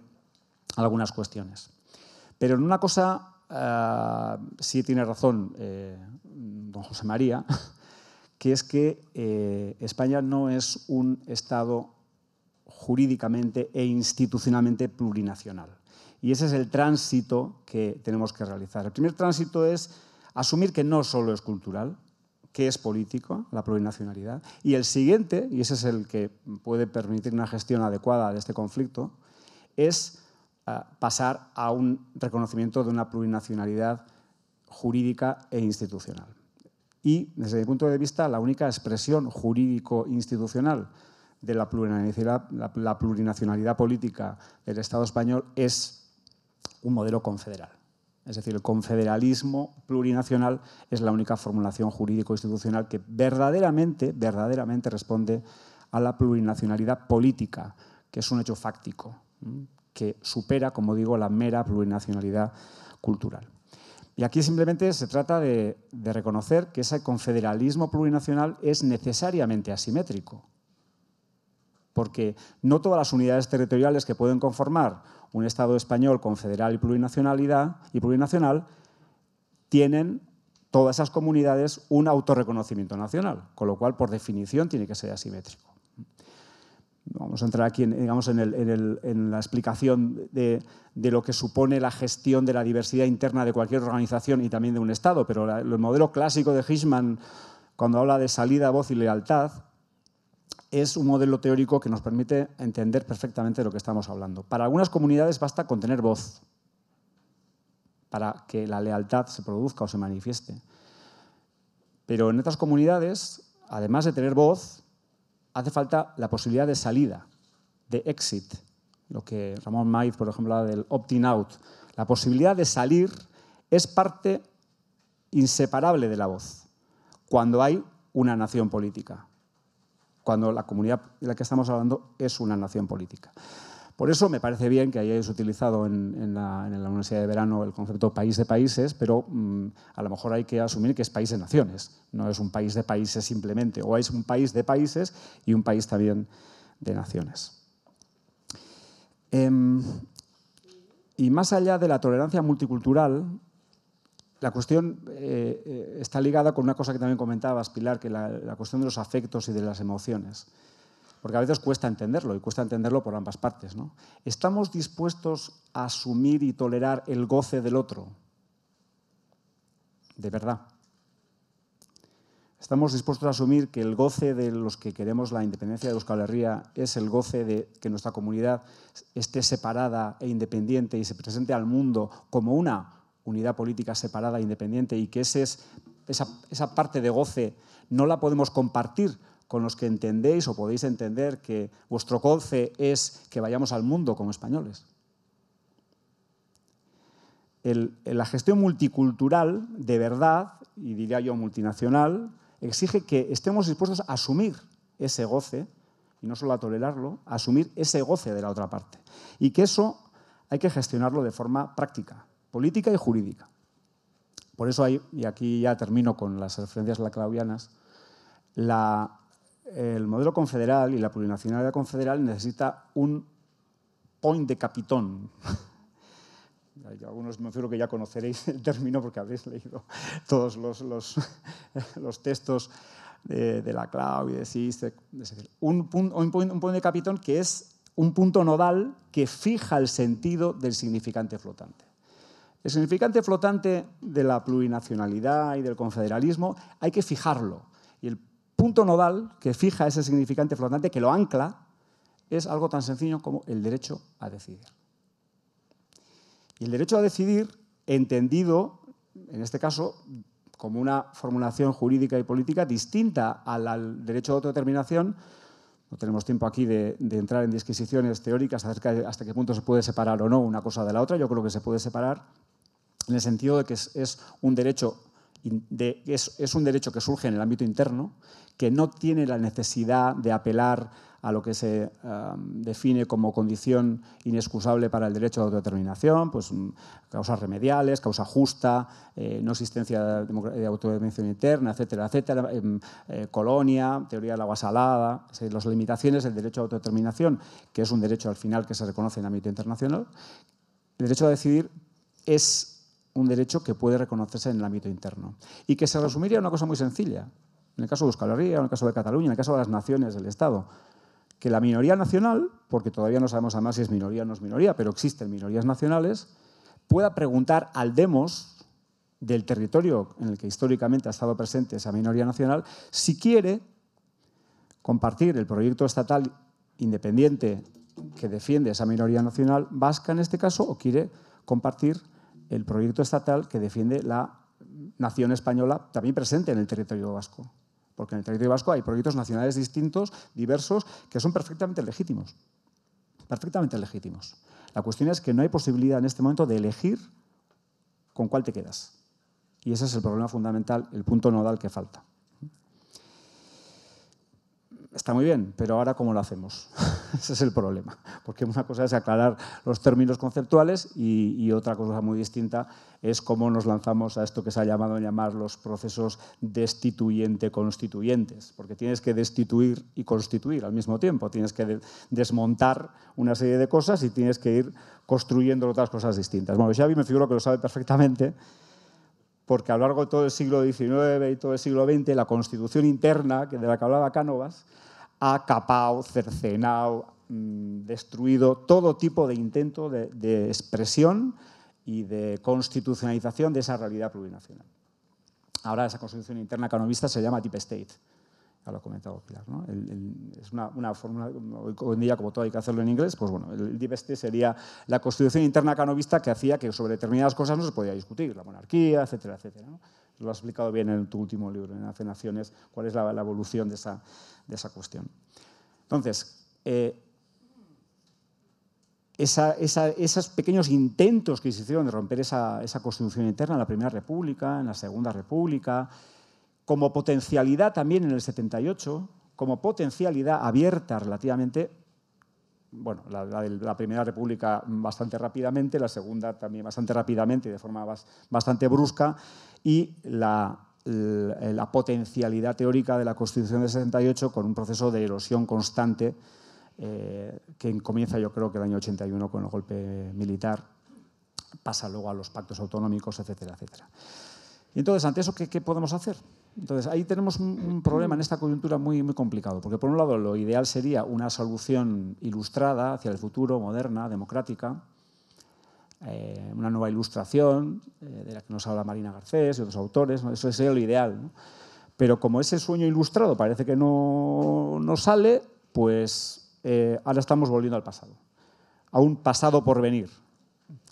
algunas cuestiones. Pero en una cosa eh, sí tiene razón eh, don José María, <laughs> que es que eh, España no es un Estado jurídicamente e institucionalmente plurinacional. Y ese es el tránsito que tenemos que realizar. El primer tránsito es asumir que no solo es cultural, qué es político, la plurinacionalidad. Y el siguiente, y ese es el que puede permitir una gestión adecuada de este conflicto, es ah, pasar a un reconocimiento de una plurinacionalidad jurídica e institucional. Y desde mi punto de vista, la única expresión jurídico-institucional de la plurinacionalidad política del Estado español es un modelo confederal. Es decir, el confederalismo plurinacional es la única formulación jurídico-institucional que verdaderamente, verdaderamente responde a la plurinacionalidad política, que es un hecho fáctico, que supera, como digo, la mera plurinacionalidad cultural. Y aquí simplemente se trata de, de reconocer que ese confederalismo plurinacional es necesariamente asimétrico porque no todas las unidades territoriales que pueden conformar un Estado español confederal y plurinacionalidad y plurinacional tienen todas esas comunidades un autorreconocimiento nacional, con lo cual por definición tiene que ser asimétrico. Vamos a entrar aquí en, la explicación de, lo que supone la gestión de la diversidad interna de cualquier organización y también de un Estado, pero el modelo clásico de Hitchman, cuando habla de salida, voz y lealtad, es un modelo teórico que nos permite entender perfectamente lo que estamos hablando. Para algunas comunidades basta con tener voz para que la lealtad se produzca o se manifieste. Pero en otras comunidades, además de tener voz, hace falta la posibilidad de salida, de exit, lo que Ramón Maiz, por ejemplo, habla del opting out. La posibilidad de salir es parte inseparable de la voz cuando hay una nación política cuando la comunidad de la que estamos hablando es una nación política. Por eso me parece bien que hayáis utilizado en, la, Universidad de Verano el concepto país de países, pero mm, a lo mejor hay que asumir que es país de naciones, no es un país de países simplemente, o es un país de países y un país también de naciones. Em, y más allá de la tolerancia multicultural, la cuestión eh, eh, está ligada con una cosa que también comentabas, Pilar, que la, la, cuestión de los afectos y de las emociones. Porque a veces cuesta entenderlo y cuesta entenderlo por ambas partes. ¿Estamos dispuestos a asumir y tolerar el goce del otro? De verdad. ¿Estamos dispuestos a asumir que el goce de los que queremos la independencia de Euskal Herria es el goce de que nuestra comunidad esté separada e independiente y se presente al mundo como una unidad política separada e independiente y que esa, parte de goce no la podemos compartir con los que entendéis o podéis entender que vuestro goce es que vayamos al mundo como españoles. la gestión multicultural, de verdad, y diría yo multinacional, exige que estemos dispuestos a asumir ese goce, y no solo a tolerarlo, a asumir ese goce de la otra parte. Y que eso hay que gestionarlo de forma práctica política y jurídica. Por eso hay, y aquí ya termino con las referencias laclauianas, la, el modelo confederal y la plurinacionalidad confederal necesita un point de capitón. <laughs> Algunos me figuro que ya conoceréis el término porque habréis leído todos los, <laughs> textos de, de la clave y de Sistec. Un, un, un, point de capitón que es un punto nodal que fija el sentido del significante flotante. El significante flotante de la plurinacionalidad y del confederalismo hay que fijarlo. Y el punto nodal que fija ese significante flotante, que lo ancla, es algo tan sencillo como el derecho a decidir. Y el derecho a decidir, entendido, en este caso, como una formulación jurídica y política distinta al, derecho a autodeterminación, no tenemos tiempo aquí de, de, entrar en disquisiciones teóricas acerca de hasta qué punto se puede separar o no una cosa de la otra. Yo creo que se puede separar en el sentido de que es, un derecho es, un derecho que surge en el ámbito interno, que no tiene la necesidad de apelar a lo que se um, define como condición inexcusable para el derecho a autodeterminación, pues mm, causas remediales, causa justa, eh, no existencia de, autodeterminación interna, etcétera, etcétera, em, eh, colonia, teoría del agua salada, las limitaciones del derecho a autodeterminación, que es un derecho al final que se reconoce en el ámbito internacional. El derecho a decidir es un derecho que puede reconocerse en el ámbito interno y que se resumiría en una cosa muy sencilla, en el caso de Euskal Herria, en el caso de Cataluña, en el caso de las naciones del Estado, que la minoría nacional, porque todavía no sabemos además si es minoría o no es minoría, pero existen minorías nacionales, pueda preguntar al demos del territorio en el que históricamente ha estado presente esa minoría nacional si quiere compartir el proyecto estatal independiente que defiende esa minoría nacional vasca en este caso o quiere compartir el proyecto estatal que defiende la nación española también presente en el territorio vasco. Porque en el territorio vasco hay proyectos nacionales distintos, diversos, que son perfectamente legítimos. Perfectamente legítimos. La cuestión es que no hay posibilidad en este momento de elegir con cuál te quedas. Y ese es el problema fundamental, el punto nodal que falta. Está muy bien, pero ahora ¿cómo lo hacemos? <laughs> Ese es el problema, porque una cosa es aclarar los términos conceptuales y, otra cosa muy distinta es cómo nos lanzamos a esto que se ha llamado llamar los procesos destituyente-constituyentes, porque tienes que destituir y constituir al mismo tiempo, tienes que desmontar una serie de cosas y tienes que ir construyendo otras cosas distintas. Bueno, Xavi me figuro que lo sabe perfectamente, porque a lo largo de todo el siglo XIX y todo el siglo XX, la constitución interna de la que hablaba Cánovas, ha capado, cercenado, mm, destruido todo tipo de intento de, expresión y de constitucionalización de esa realidad plurinacional. Ahora esa constitución interna canovista se llama Deep State, ya lo ha comentado Pilar. es una, fórmula, hoy en día como todo hay que hacerlo en inglés, pues bueno, el Deep State sería la constitución interna canovista que hacía que sobre determinadas cosas no se podía discutir, la monarquía, etcétera, etcétera lo has explicado bien en tu último libro, en Hace cuál es la, evolución de esa, de esa, cuestión. Entonces, eh, esos pequeños intentos que se hicieron de romper esa, esa constitución interna en la Primera República, en la Segunda República, como potencialidad también en el 78, como potencialidad abierta relativamente, bueno, la, Primera República bastante rápidamente, la Segunda también bastante rápidamente y de forma bastante brusca, y la, potencialidad teórica de la Constitución de 68 con un proceso de erosión constante eh, que comienza yo creo que el año 81 con el golpe militar, pasa luego a los pactos autonómicos, etcétera, etcétera. Y entonces, ante eso, ¿qué, podemos hacer? Entonces, ahí tenemos un, problema en esta coyuntura muy, muy complicado, porque por un lado lo ideal sería una solución ilustrada hacia el futuro, moderna, democrática, eh, una nueva ilustración eh, de la que nos habla Marina Garcés y otros autores, eso sería lo ideal. Pero como ese sueño ilustrado parece que no, sale, pues eh, ahora estamos volviendo al pasado, a un pasado por venir,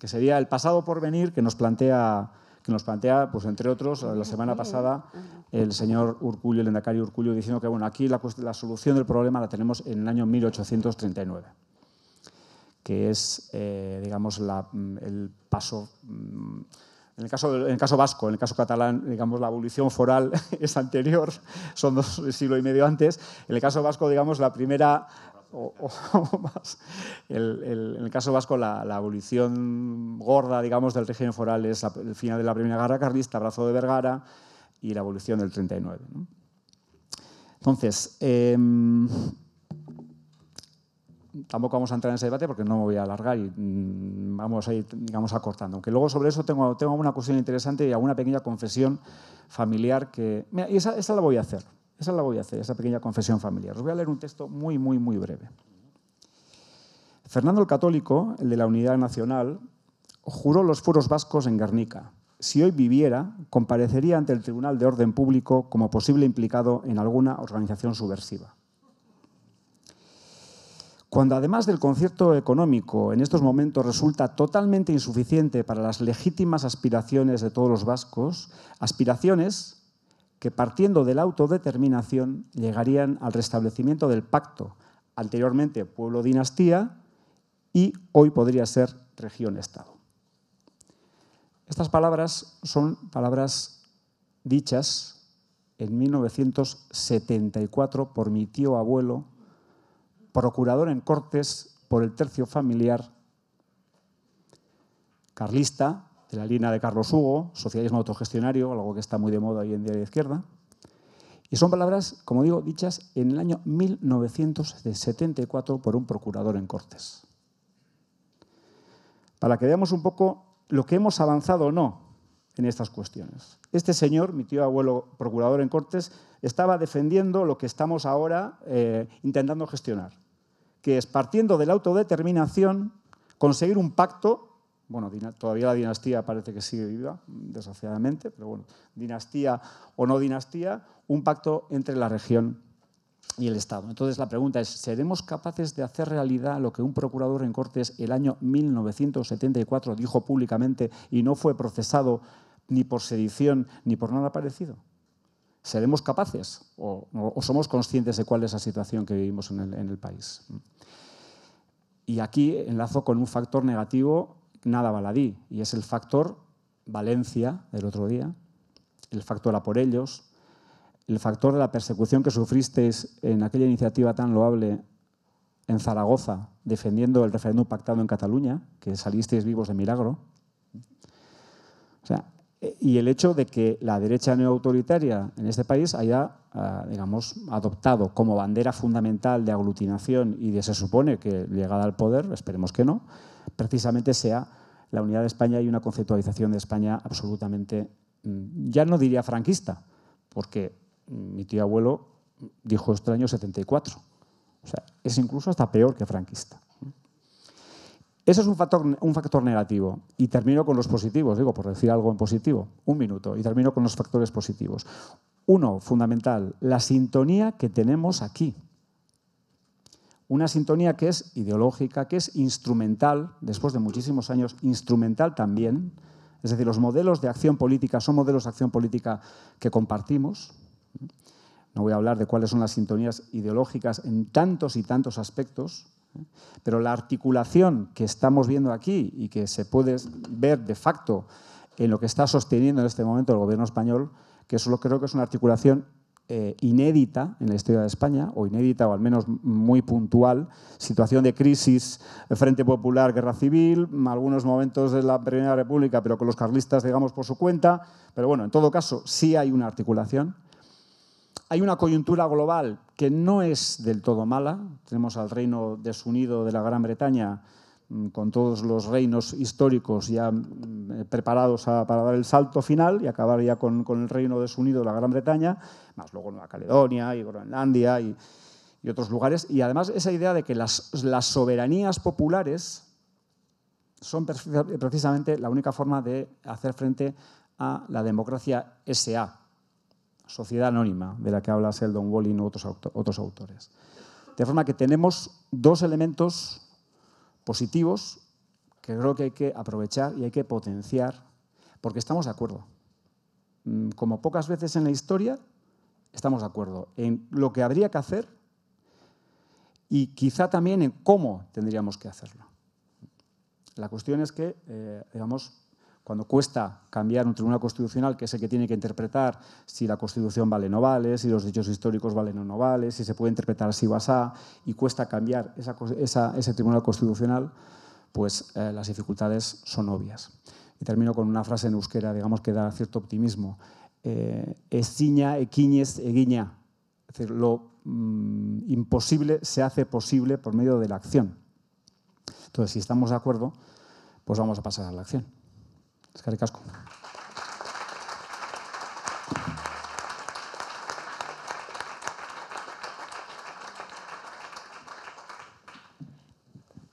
que sería el pasado por venir que nos plantea que nos plantea, pues entre otros, la semana pasada el señor Urculio, el endacario Urculio, diciendo que bueno, aquí la, solución del problema la tenemos en el año 1839 que es, eh, digamos, mm, el paso... Mm, en el, caso, en caso vasco, en el caso catalán, digamos, la abolición foral <laughs> es anterior, son dos siglos y medio antes. En el caso vasco, digamos, la primera <laughs> o, más. en el caso vasco, la, evolución gorda, digamos, del régimen foral es el final de la Primera Guerra Carlista, Brazo de Vergara y la evolución del 39. Entonces, em, tampoco vamos a entrar en ese debate porque no me voy a alargar y mm, vamos a ir, digamos, acortando. Aunque luego sobre eso tengo, tengo una cuestión interesante y alguna pequeña confesión familiar que... Mira, y esa, esa la voy a hacer. Esa la voy a hacer, esa pequeña confesión familiar. Os voy a leer un texto muy, muy, muy breve. Fernando el Católico, el de la Unidad Nacional, juró los fueros vascos en Guernica. Si hoy viviera, comparecería ante el Tribunal de Orden Público como posible implicado en alguna organización subversiva. Cuando además del concierto económico en estos momentos resulta totalmente insuficiente para las legítimas aspiraciones de todos los vascos, aspiraciones que partiendo de la autodeterminación llegarían al restablecimiento del pacto, anteriormente pueblo-dinastía y hoy podría ser región-estado. Estas palabras son palabras dichas en 1974 por mi tío abuelo, procurador en Cortes por el tercio familiar, carlista, de la línea de Carlos Hugo, socialismo autogestionario, algo que está muy de moda hoy en día de izquierda. Y son palabras, como digo, dichas en el año 1974 por un procurador en Cortes. Para que veamos un poco lo que hemos avanzado o no en estas cuestiones. Este señor, mi tío abuelo procurador en Cortes, estaba defendiendo lo que estamos ahora eh, intentando gestionar, que es partiendo de la autodeterminación conseguir un pacto bueno, todavía la dinastía parece que sigue viva, desgraciadamente, pero bueno, dinastía o no dinastía, un pacto entre la región y el Estado. Entonces la pregunta es, ¿seremos capaces de hacer realidad lo que un procurador en Cortes el año 1974 dijo públicamente y no fue procesado ni por sedición ni por nada parecido? ¿Seremos capaces o, somos conscientes de cuál es la situación que vivimos en el, en el país? Y aquí enlazo con un factor negativo nada baladí y es el factor Valencia del otro día, el factor a por ellos, el factor de la persecución que sufristeis en aquella iniciativa tan loable en Zaragoza, defendiendo el referéndum pactado en Cataluña, que salisteis vivos de milagro. y el hecho de que la derecha neoautoritaria en este país haya, ah, digamos, adoptado como bandera fundamental de aglutinación y de se supone que llegada al poder, esperemos que no, precisamente sea la unidad de España y una conceptualización de España absolutamente, mm, ya no diría franquista, porque mm, mi tío abuelo dijo esto el año 74. O sea, es incluso hasta peor que franquista. Eso es un factor, un factor negativo. Y termino con los positivos, digo, por decir algo en positivo. Un minuto. Y termino con los factores positivos. Uno, fundamental, la sintonía que tenemos aquí una sintonía que es ideológica, que es instrumental, después de muchísimos años, instrumental también. Es decir, los modelos de acción política son modelos de acción política que compartimos. No voy a hablar de cuáles son las sintonías ideológicas en tantos y tantos aspectos, pero la articulación que estamos viendo aquí y que se puede ver de facto en lo que está sosteniendo en este momento el gobierno español, que eso creo que es una articulación eh, inédita en la historia de España, o inédita o al menos muy puntual, situación de crisis, Frente Popular, Guerra Civil, algunos momentos de la Primera República, pero con los carlistas, digamos, por su cuenta. Pero bueno, en todo caso, sí hay una articulación. Hay una coyuntura global que no es del todo mala. Tenemos al reino desunido de la Gran Bretaña Mm, con todos los reinos históricos ya mm, eh, preparados para dar el salto final y acabar ya con, el reino desunido de la Gran Bretaña, más luego Nueva Caledonia y Groenlandia y, otros lugares. Y además esa idea de que las, soberanías populares son precisamente la única forma de hacer frente a la democracia SA, sociedad anónima, de la que habla Sheldon Wallin u otros, otros autores. De forma que tenemos dos elementos positivos que creo que hay que aprovechar y hay que potenciar, porque estamos de acuerdo. Mm, como pocas veces en la historia, estamos de acuerdo en lo que habría que hacer y quizá también en cómo tendríamos que hacerlo. La cuestión es que, eh, digamos, cuando cuesta cambiar un tribunal constitucional, que es el que tiene que interpretar si la constitución vale o no vale, si los derechos históricos valen o no vale, si se puede interpretar así o así, y cuesta cambiar ese tribunal constitucional, pues eh, las dificultades son obvias. Y termino con una frase en euskera, digamos, que da cierto optimismo. Eh, Eziña, e eguiña. Es decir, lo mm, imposible se hace posible por medio de la acción. Entonces, si estamos de acuerdo, pues vamos a pasar a la acción.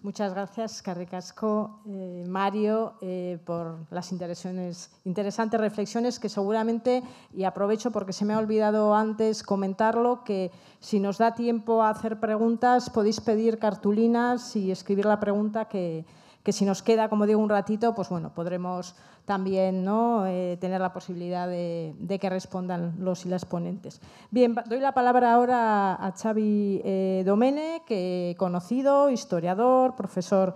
Muchas gracias, Carricasco, eh, Mario, eh, por las interesantes reflexiones que seguramente, y aprovecho porque se me ha olvidado antes comentarlo, que si nos da tiempo a hacer preguntas podéis pedir cartulinas y escribir la pregunta que, que si nos queda, como digo, un ratito, pues bueno, podremos también eh, tener la posibilidad de, que respondan los y las ponentes. Bien, doy la palabra ahora a Xavi eh, Domene, que conocido, historiador, profesor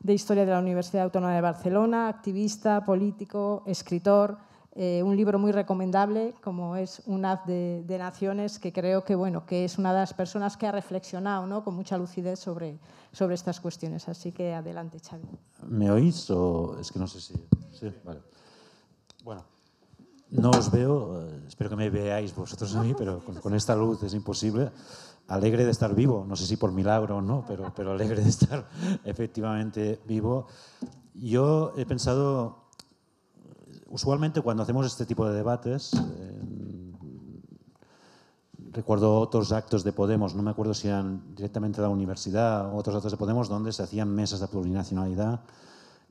de Historia de la Universidad Autónoma de Barcelona, activista, político, escritor eh, un libro muy recomendable como es Un de, de, Naciones, que creo que, bueno, que es una de las personas que ha reflexionado ¿no? con mucha lucidez sobre, sobre estas cuestiones. Así que adelante, Xavi. ¿Me oís o es que no sé si...? Bueno, no os veo, eh, espero que me veáis vosotros a mí, pero con, esta luz es imposible. Alegre de estar vivo, no sé si por milagro o no, pero, pero alegre de estar <laughs> efectivamente vivo. Yo he pensado usualmente cuando hacemos este tipo de debates, eh, recuerdo otros actos de Podemos, no me acuerdo si eran directamente de la universidad o otros actos de Podemos, donde se hacían mesas de plurinacionalidad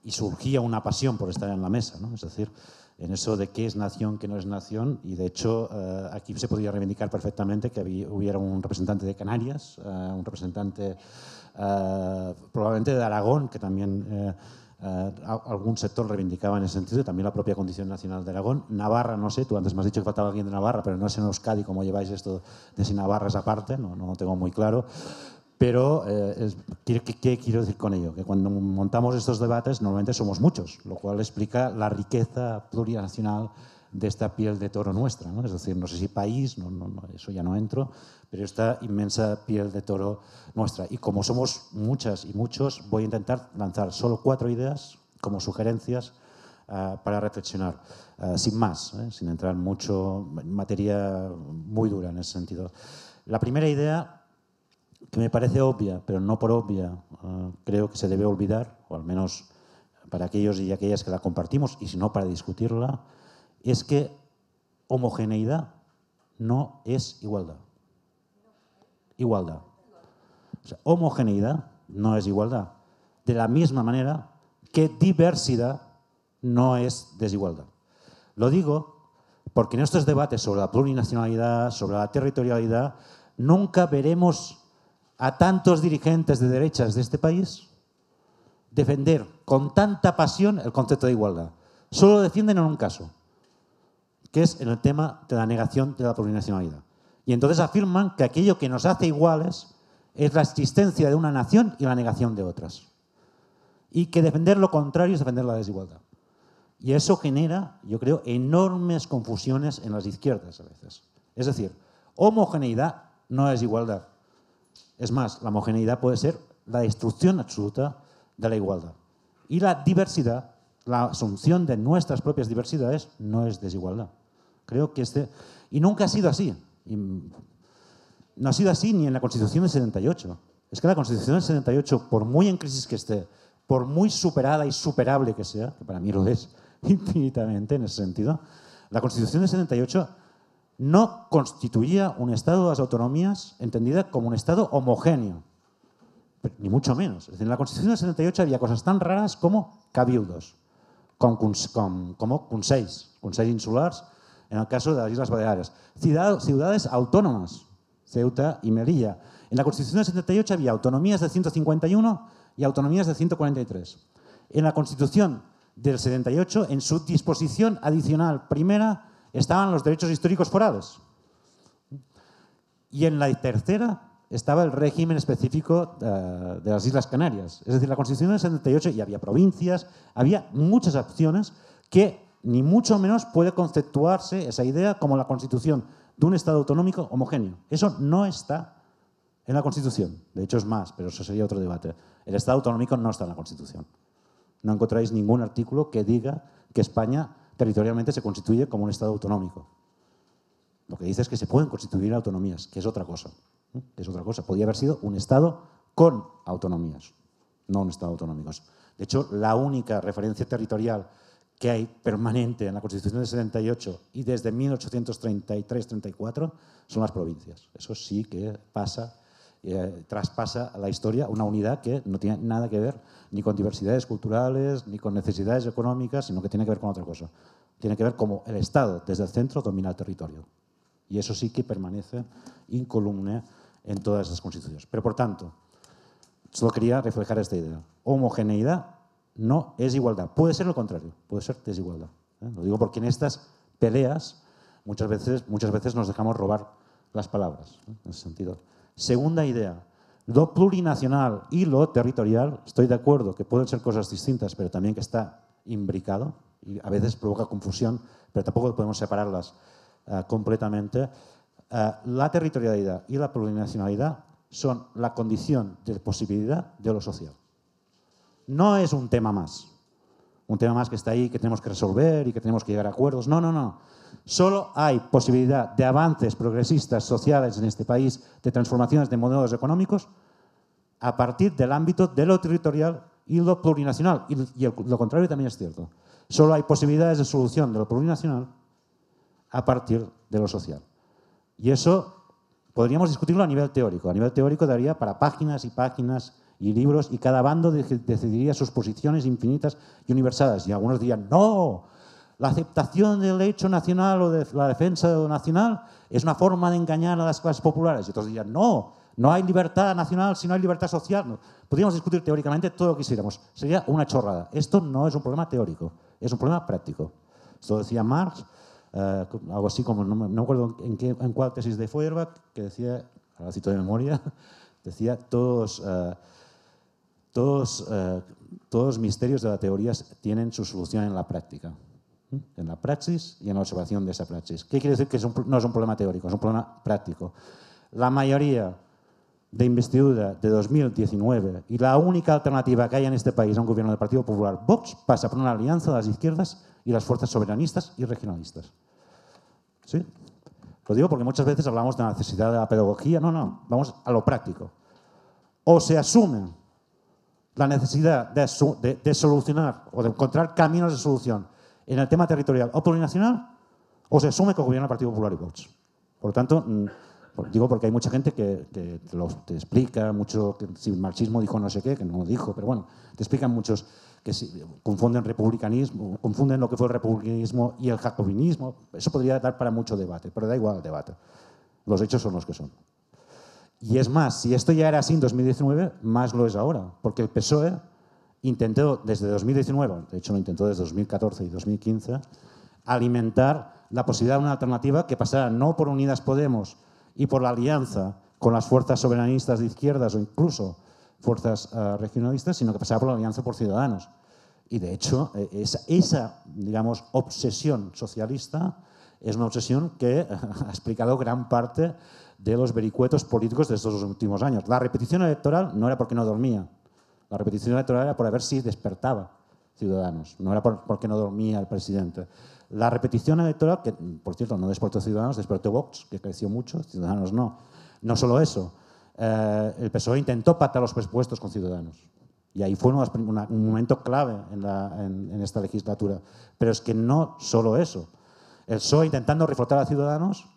y surgía una pasión por estar en la mesa, es decir, en eso de qué es nación, qué no es nación, y de hecho eh, aquí se podía reivindicar perfectamente que hubiera un representante de Canarias, eh, un representante probablemente de Aragón, que también eh, algún sector reivindicaba en ese sentido, también la propia Condición Nacional de Aragón. Navarra, no sé, tú antes me has dicho que faltaba alguien de Navarra, pero no sé en Euskadi cómo lleváis esto de si Navarra es aparte, no, no lo tengo muy claro. Pero, eh, ¿qué, quiero decir con ello? Que cuando montamos estos debates normalmente somos muchos, lo cual explica la riqueza plurinacional de esta piel de toro nuestra. ¿no? Es decir, no sé si país, no, no, eso ya no entro, pero esta inmensa piel de toro nuestra. Y como somos muchas y muchos, voy a intentar lanzar solo cuatro ideas como sugerencias ah, para reflexionar, ah, sin más, ¿eh? sin entrar mucho en materia muy dura en ese sentido. La primera idea, que me parece obvia, pero no por obvia, ah, creo que se debe olvidar, o al menos para aquellos y aquellas que la compartimos, y si no, para discutirla, es que homogeneidad no es igualdad igualdad. homogeneidad no es igualdad. De la misma manera que diversidad no es desigualdad. Lo digo porque en estos debates sobre la plurinacionalidad, sobre la territorialidad, nunca veremos a tantos dirigentes de derechas de este país defender con tanta pasión el concepto de igualdad. Solo defienden en un caso, que es en el tema de la negación de la plurinacionalidad. Y entonces afirman que aquello que nos hace iguales es la existencia de una nación y la negación de otras. Y que defender lo contrario es defender la desigualdad. Y eso genera, yo creo, enormes confusiones en las izquierdas a veces. Es decir, homogeneidad no es igualdad. Es más, la homogeneidad puede ser la destrucción absoluta de la igualdad. Y la diversidad, la asunción de nuestras propias diversidades, no es desigualdad. Creo que este... Y nunca ha sido así no ha sido así ni en la Constitución del 78. Es que la Constitución del 78, por muy en crisis que esté, por muy superada y superable que sea, que para mí lo es <laughs> infinitamente en ese sentido, la Constitución del 78 no constituía un Estado de las autonomías entendida como un Estado homogéneo, ni mucho menos. en la Constitución del 78 había cosas tan raras como cabildos, como cunseis, insulars, en el caso de las Islas Baleares. ciudades autónomas, Ceuta y Melilla. En la Constitución del 78 había autonomías de 151 y autonomías de 143. En la Constitución del 78, en su disposición adicional primera, estaban los derechos históricos forales. Y en la tercera estaba el régimen específico eh, de, las Islas Canarias. Es decir, la Constitución del 78 y había provincias, había muchas opciones que ni mucho menos puede conceptuarse esa idea como la constitución de un Estado autonómico homogéneo. Eso no está en la Constitución. De hecho, es más, pero eso sería otro debate. El Estado autonómico no está en la Constitución. No encontráis ningún artículo que diga que España territorialmente se constituye como un Estado autonómico. Lo que dice es que se pueden constituir autonomías, que es otra cosa. ¿eh? Que es otra cosa. Podría haber sido un Estado con autonomías, no un Estado autonómico. De hecho, la única referencia territorial que hay permanente en la Constitución de 78 y desde 1833-34 son las provincias. Eso sí que pasa, eh, traspasa la historia una unidad que no tiene nada que ver ni con diversidades culturales, ni con necesidades económicas, sino que tiene que ver con otra cosa. Tiene que ver cómo el Estado desde el centro domina el territorio. Y eso sí que permanece incolumne en todas esas constituciones. Pero por tanto, solo quería reflejar esta idea. Homogeneidad no es igualdad. Puede ser lo contrario, puede ser desigualdad. ¿eh? Lo digo porque en estas peleas muchas veces, muchas veces nos dejamos robar las palabras, ¿eh? en ese sentido. Segunda idea, lo plurinacional y lo territorial, estoy de acuerdo que pueden ser cosas distintas, pero también que está imbricado y a veces provoca confusión, pero tampoco podemos separarlas eh, completamente. la territorialidad y la plurinacionalidad son la condición de posibilidad de lo social no es un tema más. Un tema más que está ahí, que tenemos que resolver y que tenemos que llegar a acuerdos. No, no, no. Solo hay posibilidad de avances progresistas sociales en este país, de transformaciones de modelos económicos, a partir del ámbito de lo territorial y lo plurinacional. Y, lo contrario también es cierto. Solo hay posibilidades de solución de lo plurinacional a partir de lo social. Y eso podríamos discutirlo a nivel teórico. A nivel teórico daría para páginas y páginas y libros y cada bando decidiría sus posiciones infinitas y universales. Y algunos dirían, no, la aceptación del hecho nacional o de la defensa nacional es una forma de engañar a las clases populares. Y otros dirían, no, no hay libertad nacional si no hay libertad social. Podríamos discutir teóricamente todo lo que quisiéramos. Sería una chorrada. Esto no es un problema teórico, es un problema práctico. Esto decía Marx, eh, algo así como, no me acuerdo en, cuál tesis de Feuerbach, que decía, ahora cito de memoria, <laughs> decía, todos... Eh, todos, eh, todos los misterios de la teoría tienen su solución en la práctica, ¿eh? en la praxis y en la observación de esa praxis. ¿Qué quiere decir que no es un problema teórico, es un problema práctico? La mayoría de investidura de 2019 y la única alternativa que hay en este país a un gobierno del Partido Popular Vox pasa por una alianza de las izquierdas y las fuerzas soberanistas y regionalistas. ¿Sí? Lo digo porque muchas veces hablamos de la necesidad de la pedagogía. No, no, vamos a lo práctico. O se asumen la necesidad de, de, solucionar o de encontrar caminos de solución en el tema territorial o plurinacional, o se asume que gobierna el Partido Popular y Vox. Por lo tanto, mm, digo porque hay mucha gente que, te, explica mucho, que si el marxismo dijo no sé qué, que no lo dijo, pero bueno, te explican muchos que confunden republicanismo, confunden lo que fue el republicanismo y el jacobinismo. Eso podría dar para mucho debate, pero da igual el debate. Los hechos son los que son. Y es más, si esto ya era así en 2019, más lo es ahora, porque el PSOE intentó desde 2019, de hecho lo intentó desde 2014 y 2015, alimentar la posibilidad de una alternativa que pasara no por Unidas Podemos y por la alianza con las fuerzas soberanistas de izquierdas o incluso fuerzas eh, regionalistas, sino que pasara por la alianza por Ciudadanos. Y de hecho, eh, esa, esa, digamos, obsesión socialista es una obsesión que <laughs> ha explicado gran parte de los vericuetos políticos de estos últimos años. La repetición electoral no era porque no dormía, la repetición electoral era por ver si despertaba ciudadanos, no era porque no dormía el presidente. La repetición electoral, que por cierto no despertó Ciudadanos, despertó Vox, que creció mucho, Ciudadanos no. No solo eso, eh, el PSOE intentó pactar los presupuestos con Ciudadanos. Y ahí fue un momento clave en, en, esta legislatura. Pero es que no solo eso. El PSOE intentando reflotar a Ciudadanos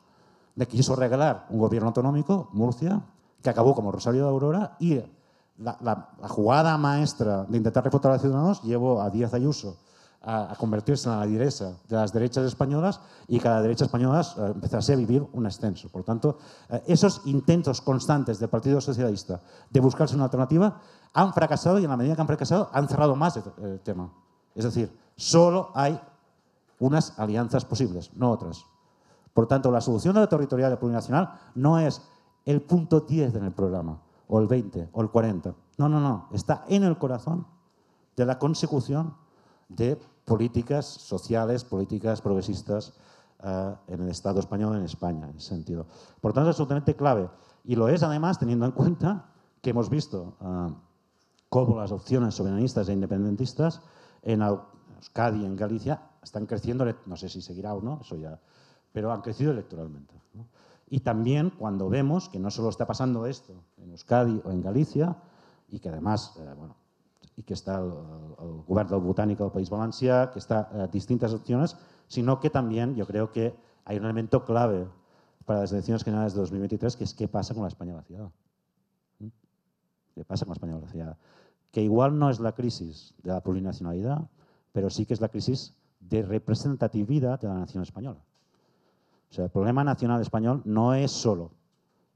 le quiso regalar un gobierno autonómico, Murcia, que acabó como Rosario de Aurora y la, jugada maestra de intentar refutar a ciudadanos llevó a Díaz Ayuso a, a convertirse en la lideresa de las derechas españolas y que la derecha española eh, empezase a vivir un ascenso. Por lo tanto, eh, esos intentos constantes del Partido Socialista de buscarse una alternativa han fracasado y en la medida que han fracasado han cerrado más el tema. Es decir, solo hay unas alianzas posibles, no otras. Por tanto, la solución de la territorialidad plurinacional no es el punto 10 en el programa, o el 20, o el 40. No, no, no. Está en el corazón de la consecución de políticas sociales, políticas progresistas eh, en el Estado español, en España, en ese sentido. Por tanto, es absolutamente clave. Y lo es, además, teniendo en cuenta que hemos visto eh, cómo las opciones soberanistas e independentistas en Euskadi en Galicia están creciendo, no sé si seguirá o no, eso ya pero han crecido electoralmente. Y también cuando vemos que no solo está pasando esto en Euskadi o en Galicia, y que además, eh, bueno, y que está el, el, gobierno botánico del País Valencia, que está eh, distintas opciones, sino que también yo creo que hay un elemento clave para las elecciones generales de 2023, que es qué pasa con la España vaciada. ¿Mm? ¿Qué pasa con la España vaciada? Que igual no es la crisis de la plurinacionalidad, pero sí que es la crisis de representatividad de la nación española. O sea, el problema nacional español no es solo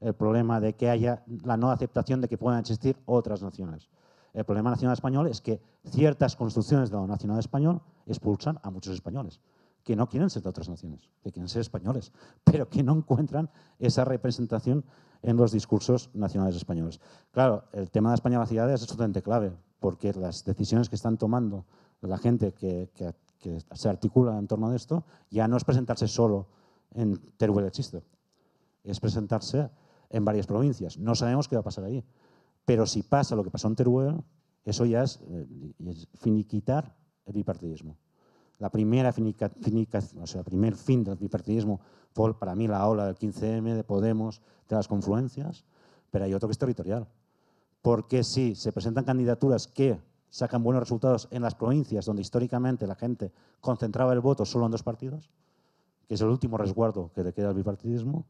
el problema de que haya la no aceptación de que puedan existir otras naciones. El problema nacional español es que ciertas construcciones de la nacional español expulsan a muchos españoles que no quieren ser de otras naciones, que quieren ser españoles, pero que no encuentran esa representación en los discursos nacionales españoles. Claro, el tema de la España vaciada es absolutamente clave, porque las decisiones que están tomando la gente que, que, que se articula en torno a esto ya no es presentarse solo en Teruel existe. Es presentarse en varias provincias. No sabemos qué va a pasar allí. Pero si pasa lo que pasó en Teruel, eso ya es, eh, finiquitar el bipartidismo. La primera finica, o sea, el primer fin del bipartidismo fue para mí la ola del 15M, de Podemos, de las confluencias, pero hay otro que es territorial. Porque si se presentan candidaturas que sacan buenos resultados en las provincias donde históricamente la gente concentraba el voto solo en dos partidos, que es el último resguardo que le queda al bipartidismo,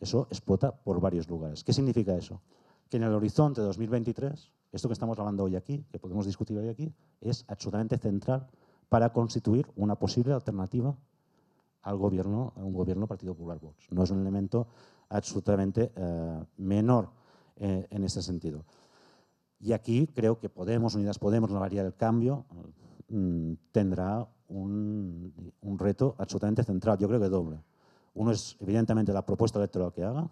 eso explota por varios lugares. ¿Qué significa eso? Que en el horizonte de 2023, esto que estamos hablando hoy aquí, que podemos discutir hoy aquí, es absolutamente central para constituir una posible alternativa al gobierno, a un gobierno Partido Popular Vox. No es un elemento absolutamente eh, menor eh, en este sentido. Y aquí creo que Podemos, Unidas Podemos, la variedad del cambio, mm, tendrá un, reto absolutamente central, yo creo que doble. Uno es, evidentemente, la propuesta electoral que haga,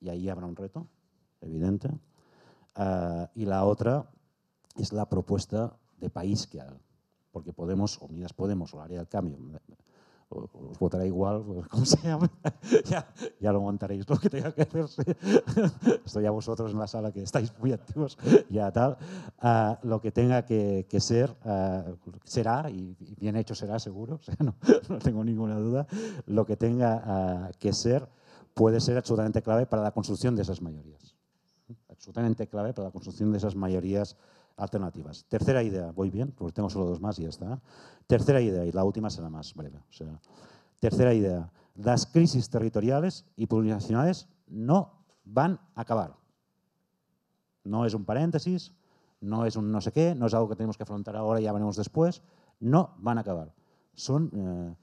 y ahí habrá un reto, evidente. Ah, y la otra es la propuesta de país que haga, porque Podemos, Unidas Podemos, o el área del cambio, os votará igual, pues, <laughs> se llama? <laughs> ya, ya, lo montaréis, lo que tenga que hacerse. <laughs> Estoy a vosotros en la sala que estáis muy activos, ya tal. Ah, lo que tenga que, ser, ah, será, y, bien hecho será seguro, o sea, no, tengo ninguna duda, lo que tenga ah, que ser puede ser absolutamente clave para la construcción de esas mayorías. Absolutamente clave para la construcción de esas mayorías alternativas. Tercera idea, voy bien, porque tengo solo dos más y ya está. Tercera idea, y la última será más breve. tercera idea, las crisis territoriales y plurinacionales no van a acabar. No es un paréntesis, no es un no sé qué, no es algo que tenemos que afrontar ahora y ya veremos después. No van a acabar. Son, eh,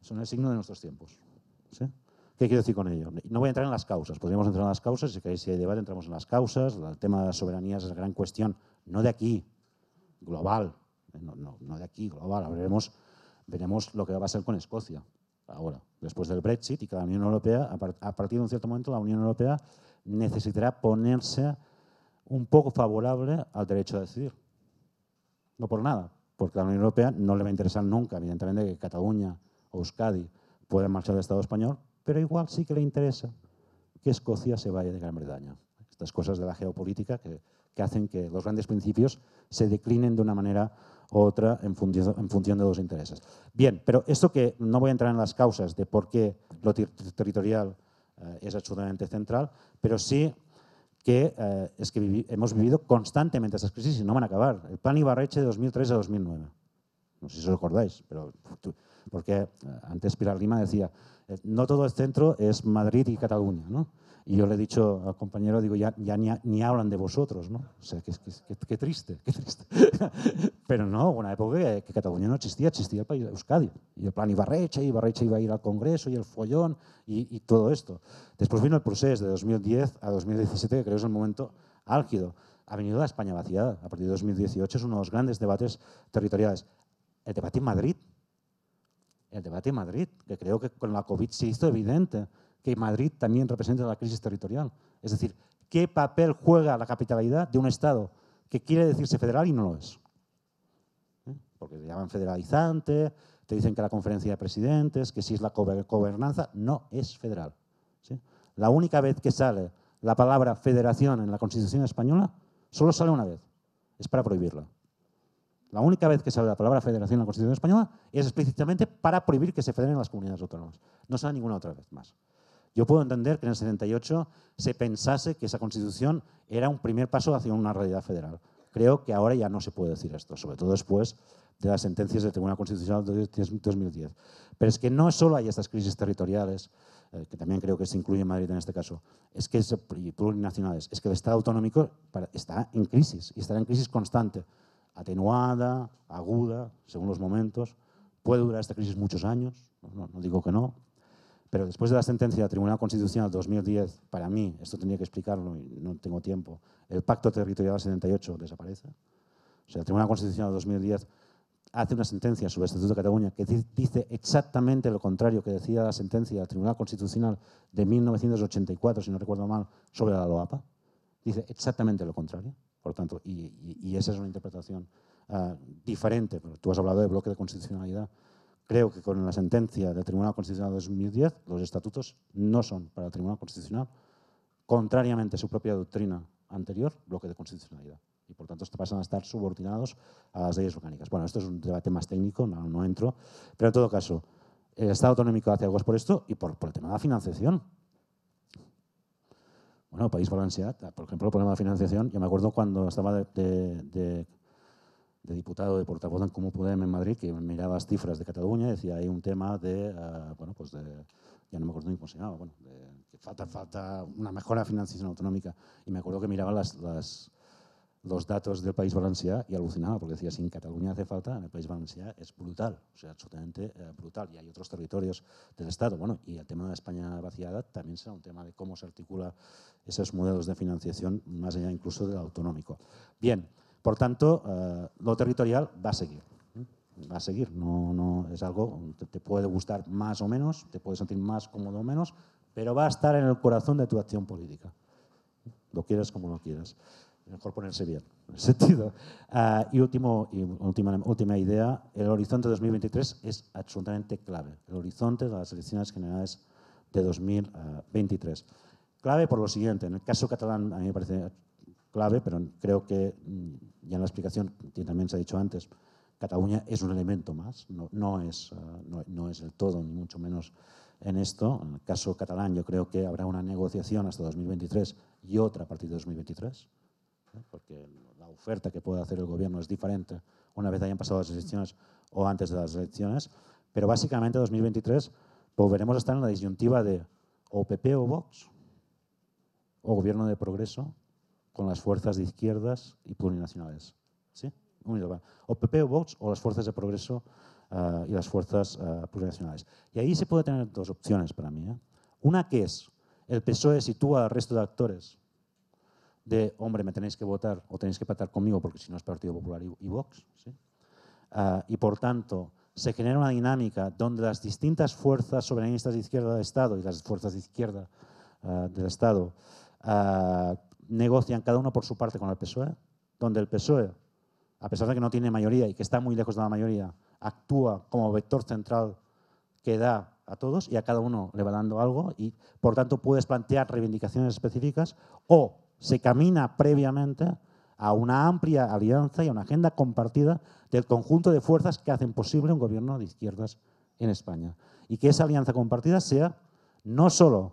son el signo de nuestros tiempos. ¿Qué quiero decir con ello? No voy a entrar en las causas. Podríamos entrar en las causas, si queréis, si hay debate, entramos en las causas. El tema de las soberanías es la gran cuestión no de aquí, global, no, de aquí, global. veremos, veremos lo que va a ser con Escocia ahora, después del Brexit y que la Unión Europea, a partir de un cierto momento, la Unión Europea necesitará ponerse un poco favorable al derecho a decidir. No por nada, porque a la Unión Europea no le va a interesar nunca, evidentemente, que Cataluña o Euskadi puedan marchar del Estado español, pero igual sí que le interesa que Escocia se vaya de Gran Bretaña. Estas cosas de la geopolítica que que hacen que los grandes principios se declinen de una manera u otra en, función, de los intereses. Bien, pero esto que no voy a entrar en las causas de por qué lo territorial eh, es absolutamente central, pero sí que eh, es que hemos vivido constantemente esas crisis y no van a acabar. El plan Ibarreche de 2003 a 2009. No sé si os acordáis, pero porque eh, antes Pilar Lima decía, no todo el centro es Madrid y Cataluña, ¿no? Y yo le he dicho al compañero, digo, ya, ya ni, hablan de vosotros, ¿no? O sea, qué, triste, qué triste. <laughs> Pero no, una época que, Cataluña no existía, existía el país de Euskadi. Y el plan y recha, iba a ir al Congreso y el follón y, todo esto. Después vino el proceso de 2010 a 2017, que creo es el momento álgido. Ha venido la España vaciada. A partir de 2018 es uno de los grandes debates territoriales. El debate en Madrid. El debate en Madrid, que creo que con la COVID se hizo evidente que Madrid también representa la crisis territorial. Es decir, ¿qué papel juega la capitalidad de un Estado que quiere decirse federal y no lo es? ¿Eh? Porque te llaman federalizante, te dicen que la conferencia de presidentes, que si es la gobernanza, no es federal. La única vez que sale la palabra federación en la Constitución española, solo sale una vez, es para prohibirla. La única vez que sale la palabra federación en la Constitución española es explícitamente para prohibir que se federen las comunidades autónomas. No sale ninguna otra vez más. Yo puedo entender que en el 78 se pensase que esa constitución era un primer paso hacia una realidad federal. Creo que ahora ya no se puede decir esto, sobre todo después de las sentencias del Tribunal Constitucional de 2010. Pero es que no solo hay estas crisis territoriales, eh, que también creo que se incluye en Madrid en este caso, es que y plurinacionales, es que el Estado autonómico está en crisis y estará en crisis constante, atenuada, aguda, según los momentos. Puede durar esta crisis muchos años, no digo que no, pero después de la sentencia del Tribunal Constitucional 2010, para mí, esto tenía que explicarlo y no tengo tiempo, el Pacto Territorial 78 desaparece. O sea, el Tribunal Constitucional 2010 hace una sentencia sobre el Estatuto de Cataluña que dice exactamente lo contrario que decía la sentencia del Tribunal Constitucional de 1984, si no recuerdo mal, sobre la LOAPA. Dice exactamente lo contrario, por tanto, y, esa es una interpretación ah, diferente. Tú has hablado de bloque de constitucionalidad. Creo que con la sentencia del Tribunal Constitucional de 2010, los estatutos no son para el Tribunal Constitucional, contrariamente a su propia doctrina anterior, bloque de constitucionalidad. Y por tanto pasan a estar subordinados a las leyes orgánicas. Bueno, esto es un debate más técnico, no, entro. Pero en todo caso, el Estado autonómico hace algo por esto y por, el tema de la financiación. Bueno, País valenciat por ejemplo, el problema de financiación, yo me acuerdo cuando estaba de, de de diputado de portavoz en Comú Podem en Madrid que miraba las cifras de Cataluña y decía, hay un tema de, ah, bueno, pues de, ya no me acuerdo ni cómo se llamaba, bueno, de, que falta, falta una mejora financiación autonómica. Y me acuerdo que miraba las, los datos del País Valencià y alucinaba, porque decía, si en Cataluña hace falta, en el País Valencià es brutal, o sea, absolutamente eh, brutal. Y hay otros territorios del Estado. Bueno, y el tema de España vaciada también será un tema de cómo se articula esos modelos de financiación, más allá incluso del autonómico. Bien. Por tanto, eh, lo territorial va a seguir. ¿eh? Va a seguir, no, no es algo que te puede gustar más o menos, te puede sentir más cómodo o menos, pero va a estar en el corazón de tu acción política. Lo quieras como lo quieras. Mejor ponerse bien, en ese <laughs> sentido. Ah, y, último, última, última idea, el horizonte 2023 es absolutamente clave. El horizonte de las elecciones generales de 2023. Ah, clave por lo siguiente, en el caso catalán a mí me parece clave, pero creo que mm, ya en la explicación, que también se ha dicho antes, Cataluña es un elemento más, no, no es, eh, no, es el todo, ni mucho menos en esto. En el caso catalán, yo creo que habrá una negociación hasta 2023 y otra a partir de 2023, ¿eh? porque la oferta que puede hacer el gobierno es diferente una vez hayan pasado las elecciones o antes de las elecciones. Pero básicamente 2023 volveremos a estar en la disyuntiva de o PP o Vox, o gobierno de progreso con las fuerzas de izquierdas y plurinacionales. ¿Sí? O PP o Vox o las fuerzas de progreso ah, y las fuerzas ah, plurinacionales. Y ahí se puede tener dos opciones para mí. ¿eh? Una que es, el PSOE sitúa al resto de actores de, hombre, me tenéis que votar o tenéis que pactar conmigo porque si no es Partido Popular y, Vox. ¿sí? Ah, y por tanto, se genera una dinámica donde las distintas fuerzas soberanistas de izquierda del Estado y las fuerzas de izquierda del Estado negocian cada uno por su parte con el PSOE, donde el PSOE, a pesar de que no tiene mayoría y que está muy lejos de la mayoría, actúa como vector central que da a todos y a cada uno le va dando algo y por tanto puedes plantear reivindicaciones específicas o se camina previamente a una amplia alianza y a una agenda compartida del conjunto de fuerzas que hacen posible un gobierno de izquierdas en España. Y que esa alianza compartida sea no solo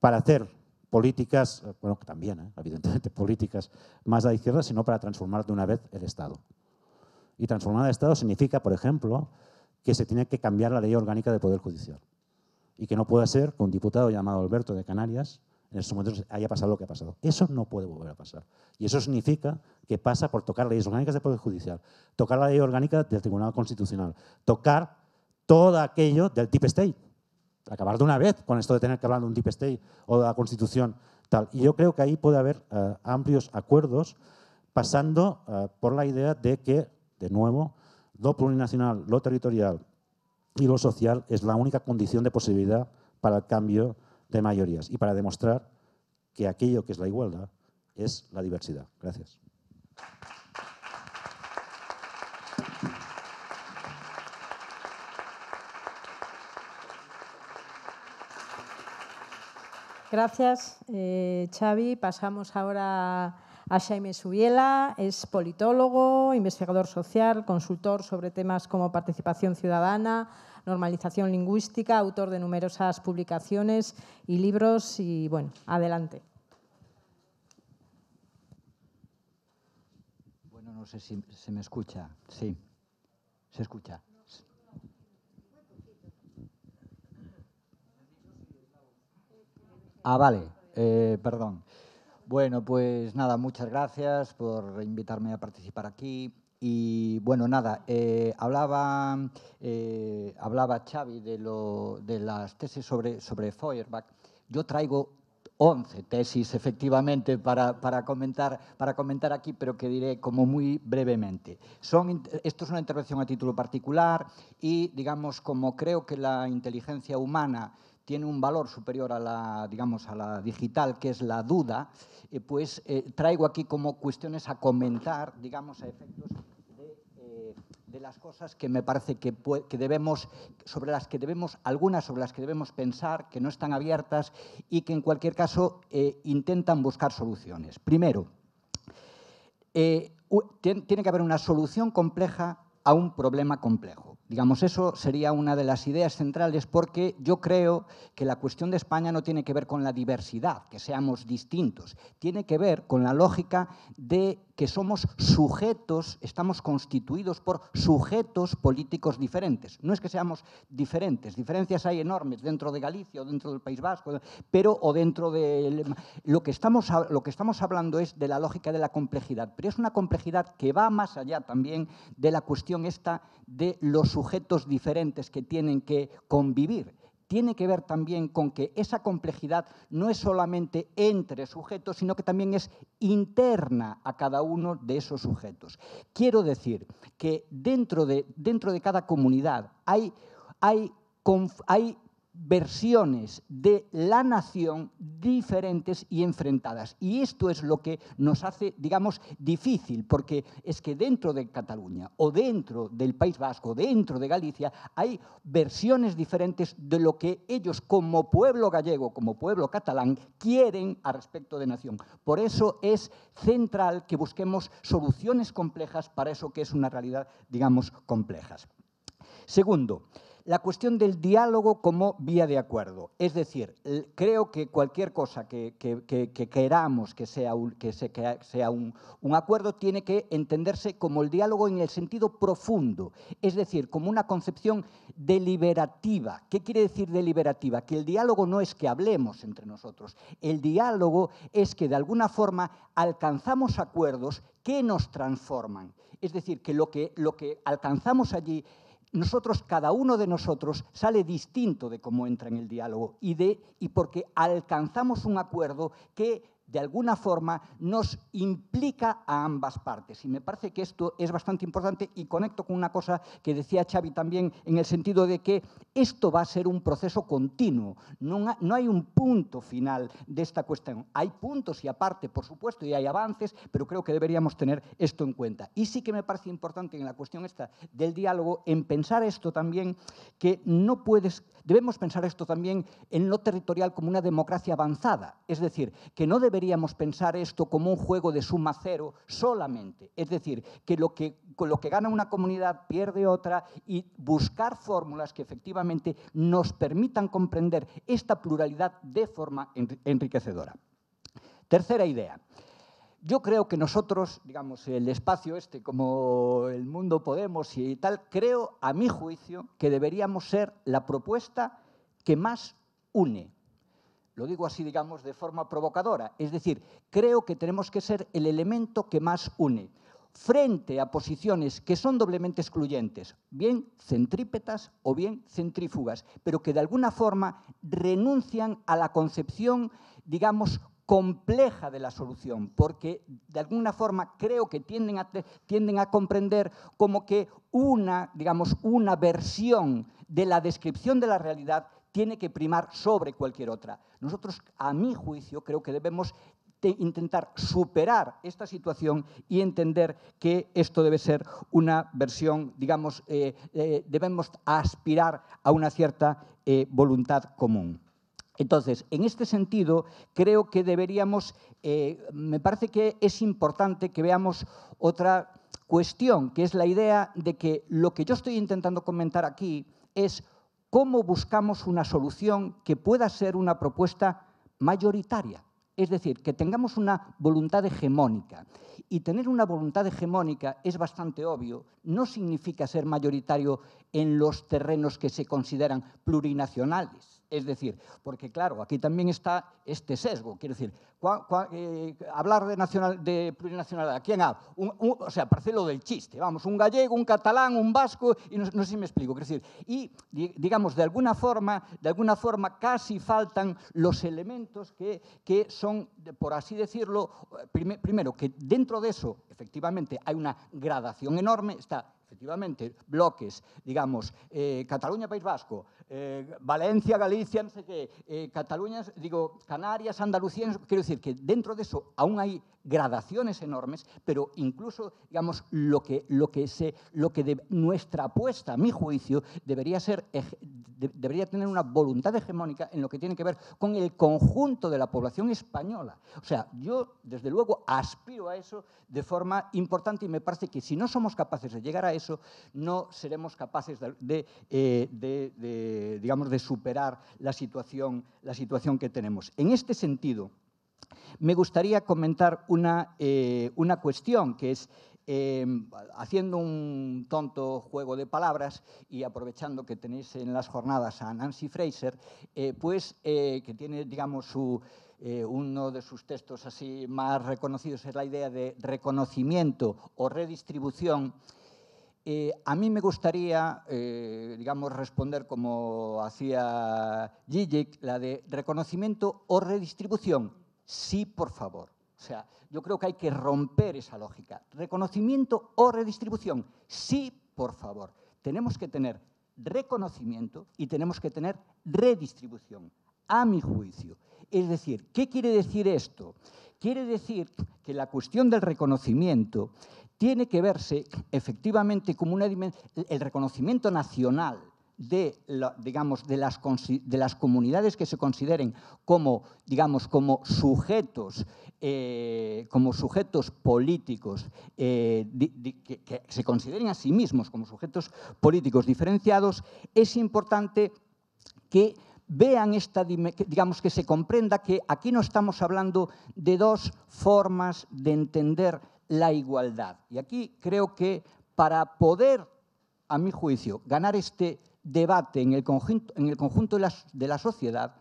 para hacer políticas, eh, bueno, también, eh, evidentemente, <laughs> políticas más a la izquierda, sino para transformar de una vez el Estado. Y transformar el Estado significa, por ejemplo, que se tiene que cambiar la ley orgánica del Poder Judicial. Y que no puede ser que un diputado llamado Alberto de Canarias en estos momentos haya pasado lo que ha pasado. Eso no puede volver a pasar. Y eso significa que pasa por tocar leyes orgánicas del Poder Judicial, tocar la ley orgánica del Tribunal Constitucional, tocar todo aquello del Deep State acabar de una vez con esto de tener que hablar de un deep state o de la constitución. Tal. Y yo creo que ahí puede haber eh, amplios acuerdos pasando eh, por la idea de que, de nuevo, lo plurinacional, lo territorial y lo social es la única condición de posibilidad para el cambio de mayorías y para demostrar que aquello que es la igualdad es la diversidad. Gracias. gracias, eh, Xavi. Pasamos ahora a Jaime Subiela. Es politólogo, investigador social, consultor sobre temas como participación ciudadana, normalización lingüística, autor de numerosas publicaciones y libros. Y bueno, adelante. Bueno, no sé si se me escucha. Sí, se escucha. Ah, vale, eh, perdón. Bueno, pues nada, muchas gracias por invitarme a participar aquí. Y bueno, nada, eh, hablaba, eh, hablaba Xavi de, las tesis sobre, sobre Feuerbach. Yo traigo 11 tesis, efectivamente, para, comentar, para comentar aquí, pero que diré como muy brevemente. Son, esto es una intervención a título particular y, digamos, como creo que la inteligencia humana tiene un valor superior a la, digamos, a la digital, que es la duda, eh, pues eh, traigo aquí como cuestiones a comentar, digamos, a efectos de, eh, las cosas que me parece que, debemos, sobre las que debemos, algunas sobre las que debemos pensar, que no están abiertas y que en cualquier caso intentan buscar soluciones. Primero, tiene que haber una solución compleja a un problema complejo. Digamos, eso sería una de las ideas centrales porque yo creo que la cuestión de España no tiene que ver con la diversidad, que seamos distintos, tiene que ver con la lógica de que somos sujetos, estamos constituidos por sujetos políticos diferentes. No es que seamos diferentes, diferencias hay enormes dentro de Galicia o dentro del País Vasco, pero o dentro de... Lo que, estamos, lo que estamos hablando es de la lógica de la complejidad, pero es una complejidad que va más allá también de la cuestión esta de los sujetos diferentes que tienen que convivir. Tiene que ver también con que esa complejidad no es solamente entre sujetos, sino que también es interna a cada uno de esos sujetos. Quiero decir que dentro de, dentro de cada comunidad hay, hay, hay versiones de la nación diferentes y enfrentadas. Y esto es lo que nos hace, digamos, difícil, porque es que dentro de Cataluña o dentro del País Vasco, dentro de Galicia, hay versiones diferentes de lo que ellos como pueblo gallego, como pueblo catalán, quieren a respecto de nación. Por eso es central que busquemos soluciones complejas para eso que es una realidad, digamos, complejas. Segundo, la cuestión del diálogo como vía de acuerdo. Es decir, creo que cualquier cosa que, queramos que sea, un, que sea acuerdo tiene que entenderse como el diálogo en el sentido profundo, es decir, como una concepción deliberativa. ¿Qué quiere decir deliberativa? Que el diálogo no es que hablemos entre nosotros, el diálogo es que de alguna forma alcanzamos acuerdos que nos transforman. Es decir, que lo que, lo que alcanzamos allí nosotros, cada uno de nosotros, sale distinto de cómo entra en el diálogo y, de, y porque alcanzamos un acuerdo que de alguna forma, nos implica a ambas partes. Y me parece que esto es bastante importante y conecto con una cosa que decía Xavi también, en el sentido de que esto va a ser un proceso continuo. No, hay un punto final de esta cuestión. Hay puntos y aparte, por supuesto, y hay avances, pero creo que deberíamos tener esto en cuenta. Y sí que me parece importante en la cuestión esta del diálogo, en pensar esto también, que no puedes... Debemos pensar esto también en lo territorial como una democracia avanzada. Es decir, que no debe deberíamos pensar esto como un juego de suma cero solamente. Es decir, que lo que, lo que gana una comunidad pierde otra y buscar fórmulas que efectivamente nos permitan comprender esta pluralidad de forma enriquecedora. Tercera idea. Yo creo que nosotros, digamos, el espacio este, como el mundo Podemos y tal, creo, a mi juicio, que deberíamos ser la propuesta que más une, lo digo así, digamos, de forma provocadora. Es decir, creo que tenemos que ser el elemento que más une frente a posiciones que son doblemente excluyentes, bien centrípetas o bien centrífugas, pero que de alguna forma renuncian a la concepción, digamos, compleja de la solución, porque de alguna forma creo que tienden a, tienden a comprender como que una, digamos, una versión de la descripción de la realidad tiene que primar sobre cualquier otra. Nosotros, a mi juicio, creo que debemos intentar superar esta situación y entender que esto debe ser una versión, digamos, eh, eh, debemos aspirar a una cierta eh, voluntad común. Entonces, en este sentido, creo que deberíamos, me parece que es importante que veamos otra cuestión, que es la idea de que lo que yo estoy intentando comentar aquí es cómo buscamos una solución que pueda ser una propuesta mayoritaria. Es decir, que tengamos una voluntad hegemónica. Y tener una voluntad hegemónica es bastante obvio. No significa ser mayoritario en los terrenos que se consideran plurinacionales es decir, porque claro, aquí también está este sesgo. Quiero decir, eh, hablar de, nacional, de plurinacionalidad, ¿quién ha, o sea, parece lo del chiste. Vamos, un gallego, un catalán, un vasco, y no, sé si me explico. Quiero decir, y digamos, de alguna forma, de alguna forma casi faltan los elementos que, que son, por así decirlo, eh, primero, que dentro de eso, efectivamente, hay una gradación enorme, está efectivamente, bloques, digamos, eh, Cataluña, País Vasco, eh, Valencia, Galicia, non sei que, eh, Cataluña, digo, Canarias, Andalucía, quiero decir que dentro de eso aún hai gradaciones enormes, pero incluso, digamos, lo que, lo que, lo que nuestra apuesta, a mi juicio, debería, ser, debería tener una voluntad hegemónica en lo que tiene que ver con el conjunto de la población española. O sea, yo, desde luego, aspiro a eso de forma importante y me parece que si no somos capaces de llegar a eso, no seremos capaces de, eh, digamos, de superar la situación, la situación que tenemos. En este sentido, me gustaría comentar una, eh, cuestión que es, em, haciendo un tonto juego de palabras y aprovechando que tenéis en las jornadas a Nancy Fraser, eh, pues eh, que tiene, digamos, uno de sus textos así más reconocidos es la idea de reconocimiento o redistribución. a mí me gustaría, digamos, responder como hacía Jijek la de reconocimiento o redistribución Sí, por favor. O sea, yo creo que hay que romper esa lógica. Reconocimiento o redistribución. Sí, por favor. Tenemos que tener reconocimiento y tenemos que tener redistribución, a mi juicio. Es decir, ¿qué quiere decir esto? Quiere decir que la cuestión del reconocimiento tiene que verse efectivamente como una dimensión, el reconocimiento nacional de, digamos, de, las, las, comunidades que se consideren como, digamos, como sujetos, eh, como sujetos políticos, eh, que, se consideren a sí mismos como sujetos políticos diferenciados, es importante que vean esta, digamos, que se comprenda que aquí no estamos hablando de dos formas de entender la igualdad. Y aquí creo que para poder, a mi juicio, ganar este debate en el conjunto, en el conjunto de, la, sociedad,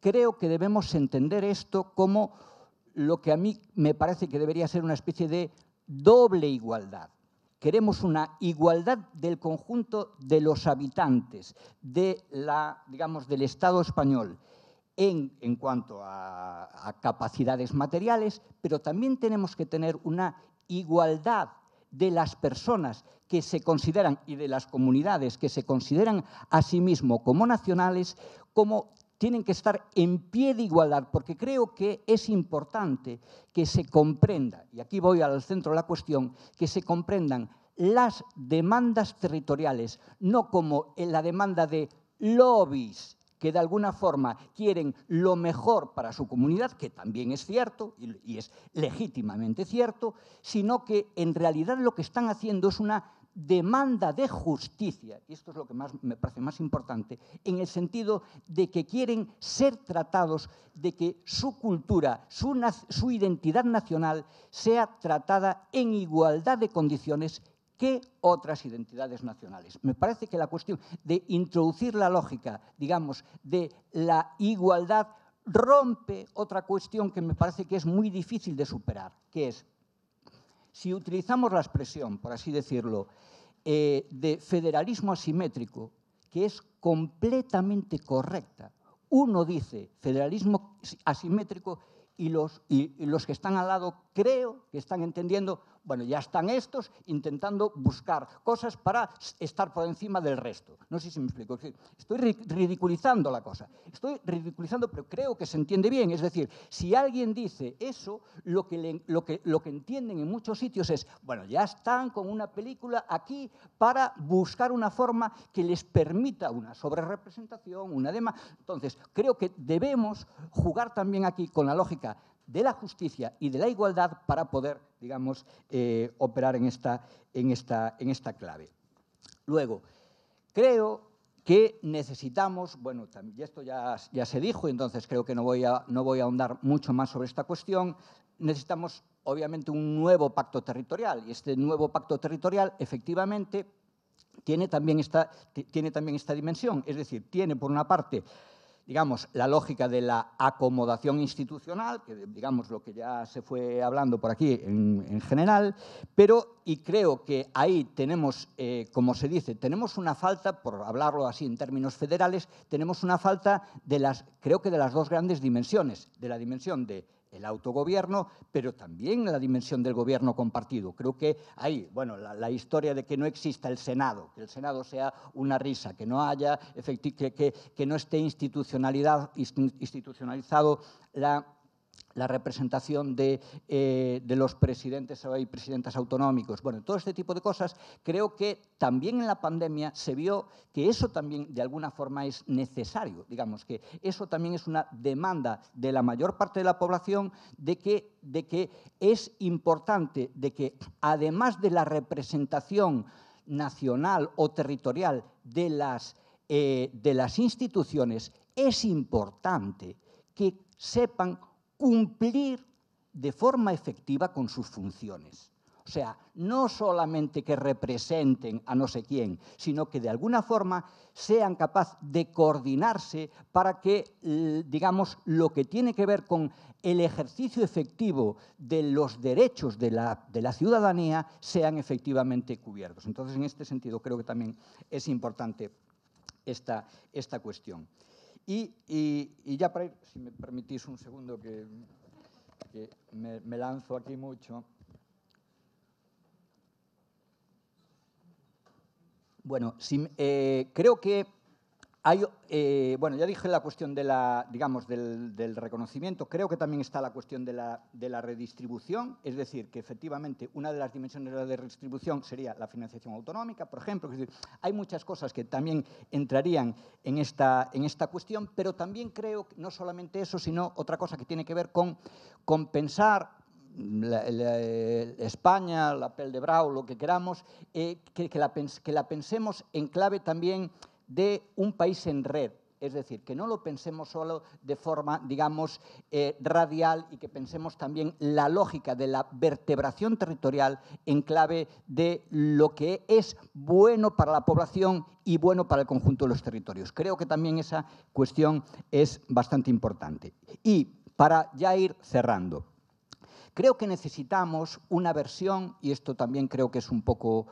creo que debemos entender esto como lo que a mí me parece que debería ser una especie de doble igualdad. Queremos una igualdad del conjunto de los habitantes de la, digamos, del Estado español en, cuanto a, a capacidades materiales, pero también tenemos que tener una igualdad de las personas que se consideran y de las comunidades que se consideran a sí mismo como nacionales, como tienen que estar en pie de igualdad, porque creo que es importante que se comprenda, y aquí voy al centro de la cuestión, que se comprendan las demandas territoriales, no como la demanda de lobbies que de alguna forma quieren lo mejor para su comunidad, que también es cierto y es legítimamente cierto, sino que en realidad lo que están haciendo es una demanda de justicia, y esto es lo que me parece más importante, en el sentido de que quieren ser tratados, de que su cultura, su identidad nacional sea tratada en igualdad de condiciones que otras identidades nacionales. Me parece que la cuestión de introducir la lógica, digamos, de la igualdad rompe otra cuestión que me parece que es muy difícil de superar, que es si utilizamos la expresión, por así decirlo, eh, de federalismo asimétrico, que es completamente correcta, uno dice federalismo asimétrico y los, y los que están al lado creo que están entendiendo bueno, ya están estos intentando buscar cosas para estar por encima del resto. No sé si me explico. Estoy ridiculizando la cosa. Estoy ridiculizando, pero creo que se entiende bien. Es decir, si alguien dice eso, lo que, lo que, lo que entienden en muchos sitios es, bueno, ya están con una película aquí para buscar una forma que les permita una sobrerepresentación, una dema. Entonces, creo que debemos jugar también aquí con la lógica de la justicia y de la igualdad para poder, digamos, eh, operar en esta, en, esta, en esta clave. Luego, creo que necesitamos, bueno, y esto ya, ya se dijo, entonces creo que no voy, a, no voy a ahondar mucho más sobre esta cuestión, necesitamos obviamente un nuevo pacto territorial y este nuevo pacto territorial efectivamente tiene también tiene también esta dimensión, es decir, tiene por una parte digamos, la lógica de la acomodación institucional, que digamos lo que ya se fue hablando por aquí en, general, pero, y creo que ahí tenemos, eh, como se dice, tenemos una falta, por hablarlo así en términos federales, tenemos una falta de las, creo que de las dos grandes dimensiones, de la dimensión de el autogobierno, pero también la dimensión del gobierno compartido. Creo que ahí, bueno, la, historia de que no exista el Senado, que el Senado sea una risa, que no haya, que, que, que no esté institucionalidad, institucionalizado la la representación de, eh, los presidentes y presidentas autonómicos. Bueno, todo este tipo de cosas, creo que también en la pandemia se vio que eso también de alguna forma es necesario, digamos que eso también es una demanda de la mayor parte de la población de que, de que es importante, de que además de la representación nacional o territorial de las, eh, de las instituciones, es importante que sepan cumplir de forma efectiva con sus funciones. O sea, no solamente que representen a no sé quién, sino que de alguna forma sean capaces de coordinarse para que, eh, digamos, lo que tiene que ver con el ejercicio efectivo de los derechos de la, ciudadanía sean efectivamente cubiertos. Entonces, en este sentido, creo que también es importante esta, esta cuestión. Y, ya para ir, si me permitís un segundo que, me, lanzo aquí mucho. Bueno, eh, creo que eh, bueno, ya dije la cuestión del, reconocimiento. Creo que también está la cuestión de la, redistribución, es decir, que efectivamente una de las dimensiones de la redistribución sería la financiación autonómica, por ejemplo. hay muchas cosas que también entrarían en esta, cuestión, pero también creo no solamente eso, sino otra cosa que tiene que ver con compensar España, la pel de Brau, lo que queramos, eh, que la pensemos en clave también de un país en red. Es decir, que no lo pensemos solo de forma, digamos, eh, radial y que pensemos también la lógica de la vertebración territorial en clave de lo que es bueno para la población y bueno para el conjunto de los territorios. Creo que también esa cuestión es bastante importante. Y para ya ir cerrando, creo que necesitamos una versión, y esto también creo que es un poco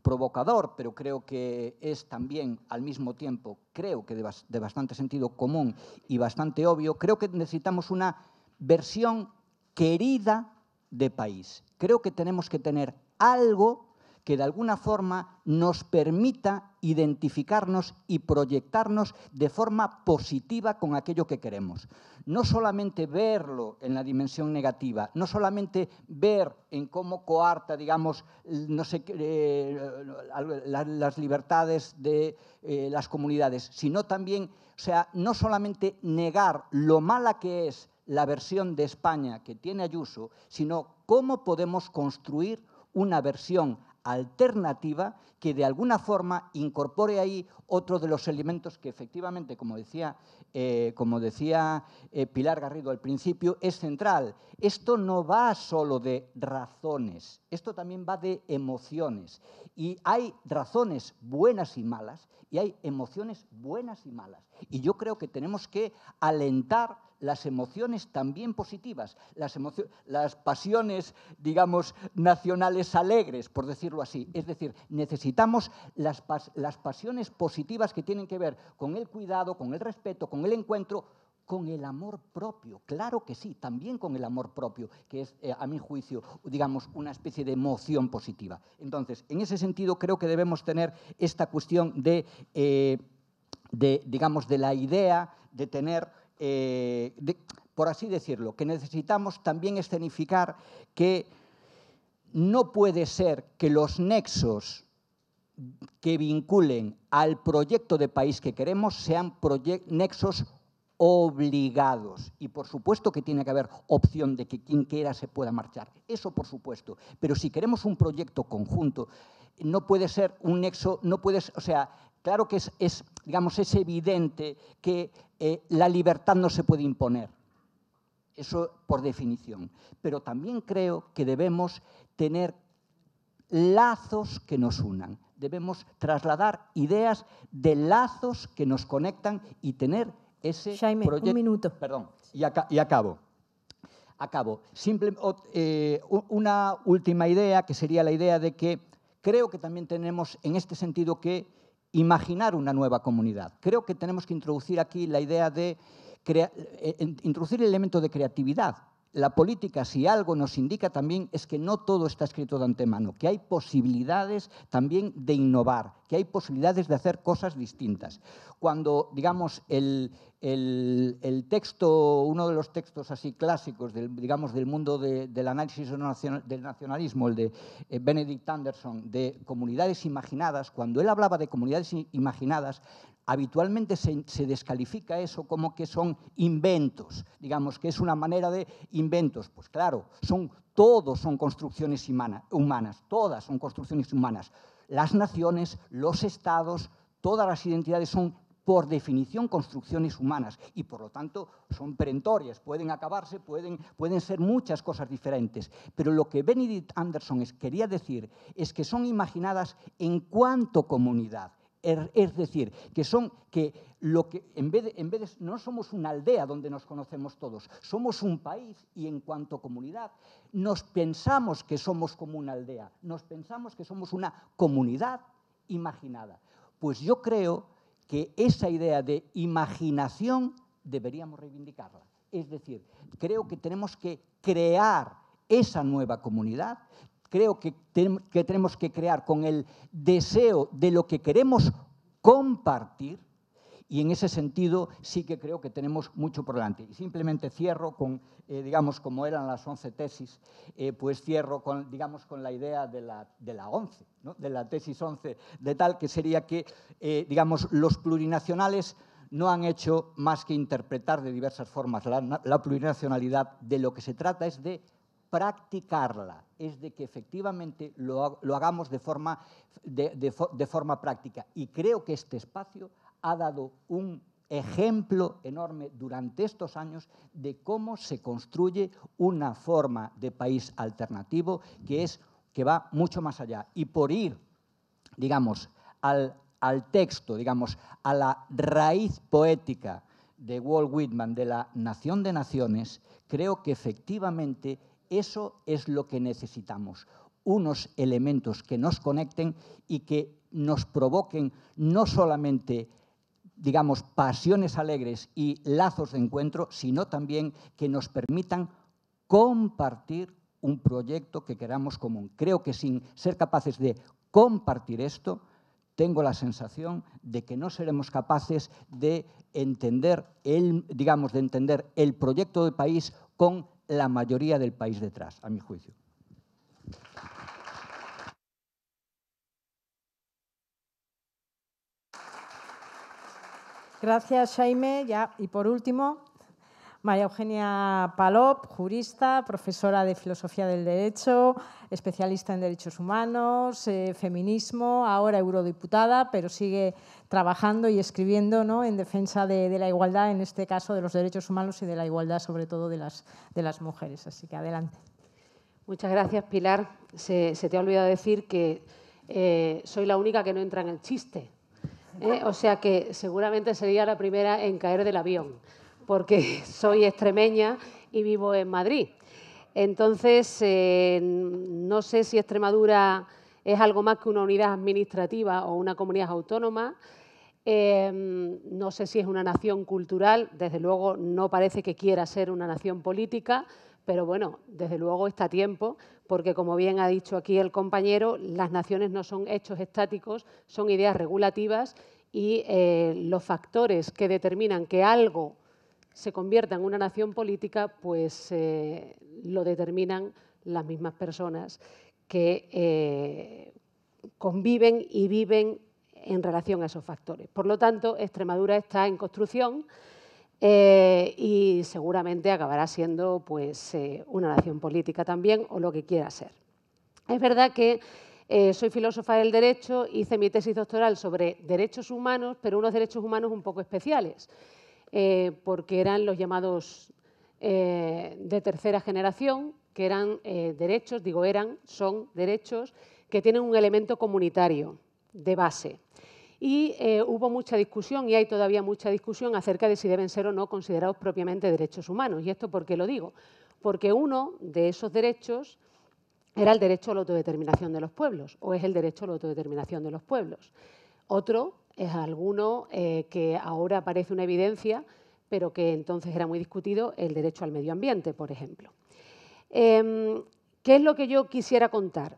provocador, pero creo que es también al mismo tiempo, creo que de, bastante sentido común y bastante obvio, creo que necesitamos una versión querida de país. Creo que tenemos que tener algo que de alguna forma nos permita identificarnos y proyectarnos de forma positiva con aquello que queremos. No solamente verlo en la dimensión negativa, no solamente ver en cómo coarta, digamos, no sé, eh, las libertades de eh, las comunidades, sino también, o sea, no solamente negar lo mala que es la versión de España que tiene Ayuso, sino cómo podemos construir una versión alternativa que de alguna forma incorpore ahí otro de los elementos que efectivamente, como decía, eh, como decía eh, Pilar Garrido al principio, es central. Esto no va solo de razones, esto también va de emociones. Y hay razones buenas y malas, y hay emociones buenas y malas. Y yo creo que tenemos que alentar las emociones también positivas, las, las pasiones, digamos, nacionales alegres, por decirlo así. Es decir, necesitamos las, las pasiones positivas que tienen que ver con el cuidado, con el respeto, con el encuentro, con el amor propio, claro que sí, también con el amor propio, que es, eh, a mi juicio, digamos, una especie de emoción positiva. Entonces, en ese sentido, creo que debemos tener esta cuestión de, eh, de digamos, de la idea de tener eh, por así decirlo, que necesitamos también escenificar que no puede ser que los nexos que vinculen al proyecto de país que queremos sean nexos obligados. Y por supuesto que tiene que haber opción de que quien quiera se pueda marchar. Eso por supuesto. Pero si queremos un proyecto conjunto, no puede ser un nexo, no puedes, o sea, Claro que es, digamos, es evidente que eh, la libertad no se puede imponer. Eso por definición. Pero también creo que debemos tener lazos que nos unan. Debemos trasladar ideas de lazos que nos conectan y tener ese Jaime, un minuto. Perdón, y, acabo. Acabo. Simple, eh, una última idea, que sería la idea de que creo que también tenemos en este sentido que imaginar una nueva comunidad. Creo que tenemos que introducir aquí la idea de eh, introducir el elemento de creatividad la política, si algo nos indica también, es que no todo está escrito de antemano, que hay posibilidades también de innovar, que hay posibilidades de hacer cosas distintas. Cuando, digamos, el, texto, uno de los textos así clásicos del, digamos, del mundo del análisis del nacionalismo, el de eh, Benedict Anderson, de comunidades imaginadas, cuando él hablaba de comunidades imaginadas, habitualmente se, descalifica eso como que son inventos, digamos que es una manera de inventos. Pues claro, son, todos son construcciones humanas, todas son construcciones humanas. Las naciones, los estados, todas las identidades son por definición construcciones humanas y por lo tanto son perentorias, pueden acabarse, pueden, pueden ser muchas cosas diferentes. Pero lo que Benedict Anderson quería decir es que son imaginadas en cuanto comunidad, es decir, que son que lo que en vez, en vez no somos una aldea donde nos conocemos todos, somos un país y en cuanto comunidad nos pensamos que somos como una aldea, nos pensamos que somos una comunidad imaginada. Pues yo creo que esa idea de imaginación deberíamos reivindicarla. Es decir, creo que tenemos que crear esa nueva comunidad creo que, que tenemos que crear con el deseo de lo que queremos compartir. Y en ese sentido sí que creo que tenemos mucho por delante. Y simplemente cierro con, eh, digamos, como eran las 11 tesis, eh, pues cierro con, digamos, con la idea de la, de 11, de la tesis 11, de tal que sería que, eh, digamos, los plurinacionales no han hecho más que interpretar de diversas formas la plurinacionalidad. De lo que se trata es de practicarla, es de que efectivamente lo, hagamos de forma, de, forma práctica. Y creo que este espacio ha dado un ejemplo enorme durante estos años de cómo se construye una forma de país alternativo que, es, que va mucho más allá. Y por ir, digamos, al, al texto, digamos, a la raíz poética de Walt Whitman, de la Nación de Naciones, creo que efectivamente eso es lo que necesitamos, unos elementos que nos conecten y que nos provoquen no solamente digamos, pasiones alegres y lazos de encuentro, sino también que nos permitan compartir un proyecto que queramos común. Creo que sin ser capaces de compartir esto, tengo la sensación de que no seremos capaces de entender el, digamos, de entender el proyecto de país con la mayoría del país detrás, a mi juicio. Gracias, Jaime. Ya, y por último, María Eugenia Palop, jurista, profesora de Filosofía del Derecho, especialista en derechos humanos, eh, feminismo, ahora eurodiputada, pero sigue trabajando y escribiendo ¿no? en defensa de, la igualdad, en este caso de los derechos humanos y de la igualdad sobre todo de las, de las mujeres. Así que adelante. Muchas gracias, Pilar. Se, te ha olvidado decir que eh, soy la única que no entra en el chiste. ¿eh? O sea que seguramente sería la primera en caer del avión porque <laughs> soy extremeña y vivo en Madrid. Entonces, eh, no sé si Extremadura es algo más que una unidad administrativa o una comunidad autónoma. Em, no sé si es una nación cultural, desde luego no parece que quiera ser una nación política, pero bueno, desde luego está a tiempo, porque como bien ha dicho aquí el compañero, las naciones no son hechos estáticos, son ideas regulativas y eh, los factores que determinan que algo se convierta en una nación política, pues eh, lo determinan las mismas personas que eh, conviven y viven en relación a esos factores. Por lo tanto, Extremadura está en construcción eh, y seguramente acabará siendo pues, una nación política también o lo que quiera ser. Es verdad que soy filósofa del derecho, hice mi tesis doctoral sobre derechos humanos, pero unos derechos humanos un poco especiales. Eh, porque eran los llamados eh, de tercera generación, que eran eh, derechos, digo eran, son derechos que tienen un elemento comunitario de base. Y hubo mucha discusión, y hay todavía mucha discusión, acerca de si deben ser o no considerados propiamente derechos humanos. ¿Y esto por qué lo digo? Porque uno de esos derechos era el derecho a la autodeterminación de los pueblos, o es el derecho a la autodeterminación de los pueblos. Otro es alguno eh, que ahora parece una evidencia, pero que entonces era muy discutido, el derecho al medio ambiente, por ejemplo. Em, ¿Qué es lo que yo quisiera contar?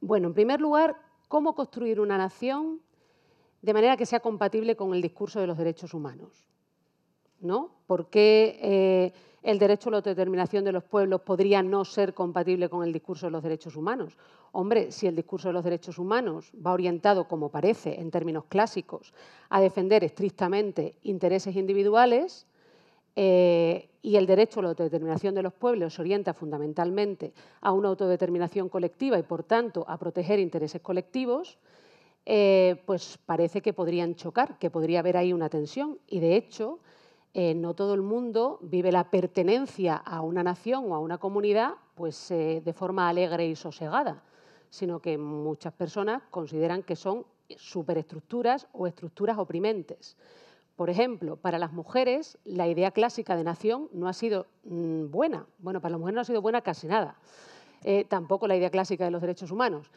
Bueno, en primer lugar, cómo construir una nación de manera que sea compatible con el discurso de los derechos humanos. ¿No? ¿Por eh, el derecho a la autodeterminación de los pueblos podría no ser compatible con el discurso de los derechos humanos. Hombre, si el discurso de los derechos humanos va orientado, como parece, en términos clásicos, a defender estrictamente intereses individuales, eh, y el derecho a la autodeterminación de los pueblos se orienta fundamentalmente a una autodeterminación colectiva y, por tanto, a proteger intereses colectivos, eh, pues parece que podrían chocar, que podría haber ahí una tensión. Y, de hecho, eh, no todo el mundo vive la pertenencia a una nación o a una comunidad pues, eh, de forma alegre y sosegada, sino que muchas personas consideran que son superestructuras o estructuras oprimentes. Por ejemplo, para las mujeres la idea clásica de nación no ha sido mm, buena. Bueno, para las mujeres no ha sido buena casi nada. Eh, tampoco la idea clásica de los derechos humanos,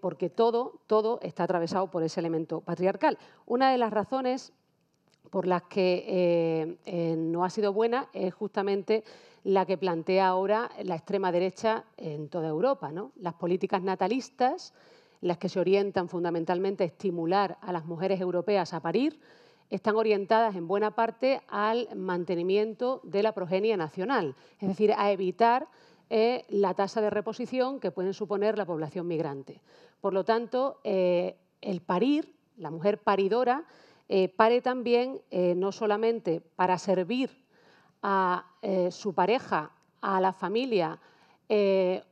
porque todo, todo está atravesado por ese elemento patriarcal. Una de las razones por las que eh, eh, no ha sido buena es justamente la que plantea ahora la extrema derecha en toda Europa. Las políticas natalistas, las que se orientan fundamentalmente a estimular a las mujeres europeas a parir, están orientadas en buena parte al mantenimiento de la progenia nacional, es decir, a evitar eh, la tasa de reposición que puede suponer la población migrante. Por lo tanto, el parir, la mujer paridora, eh, pare también eh, no solamente para servir a eh, su pareja, a la familia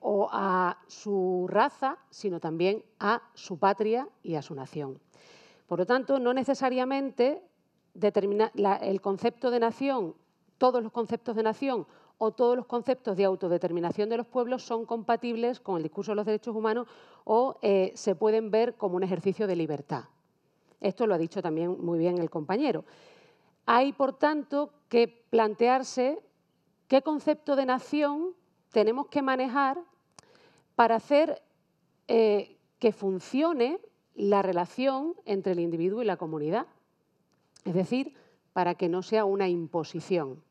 o a su raza, sino también a su patria y a su nación. Por lo tanto, no necesariamente el concepto de nación, todos los conceptos de nación o todos los conceptos de autodeterminación de los pueblos son compatibles con el discurso de los derechos humanos o se pueden ver como un ejercicio de libertad. Esto lo ha dicho también muy bien el compañero. Hay, por tanto, que plantearse qué concepto de nación tenemos que manejar para hacer eh, que funcione la relación entre el individuo y la comunidad. Es decir, para que no sea una imposición.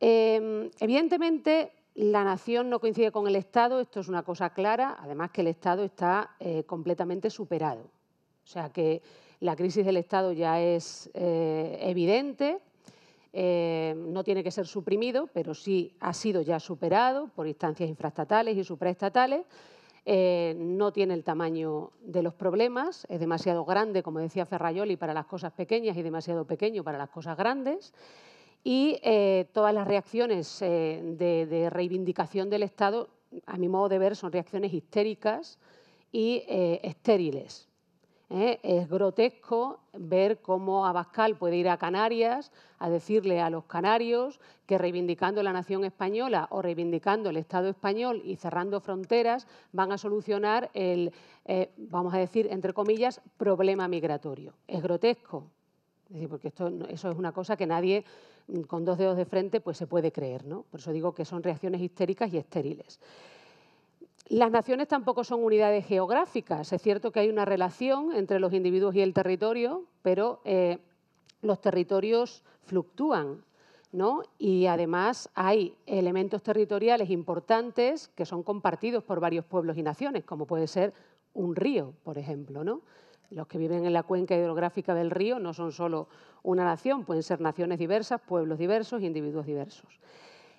Em, evidentemente, la nación no coincide con el Estado, esto es una cosa clara, además que el Estado está eh, completamente superado. O sea que la crisis del Estado ya es eh, evidente, eh, no tiene que ser suprimido, pero sí ha sido ya superado por instancias infraestatales y supraestatales. Eh, no tiene el tamaño de los problemas, es demasiado grande, como decía Ferrayoli, para las cosas pequeñas y demasiado pequeño para las cosas grandes. Y todas las reacciones de, reivindicación del Estado, a mi modo de ver, son reacciones histéricas y estériles. ¿eh? Es grotesco ver cómo Abascal puede ir a Canarias a decirle a los canarios que reivindicando la nación española o reivindicando el Estado español y cerrando fronteras van a solucionar el, eh, vamos a decir, entre comillas, problema migratorio. Es grotesco, porque esto, eso es una cosa que nadie mm, con dos dedos de frente pues, se puede creer. ¿no? Por eso digo que son reacciones histéricas y estériles. Las naciones tampoco son unidades geográficas. Es cierto que hay una relación entre los individuos y el territorio, pero eh, los territorios fluctúan. ¿no? Y además hay elementos territoriales importantes que son compartidos por varios pueblos y naciones, como puede ser un río, por ejemplo. Los que viven en la cuenca hidrográfica del río no son solo una nación, pueden ser naciones diversas, pueblos diversos, individuos diversos.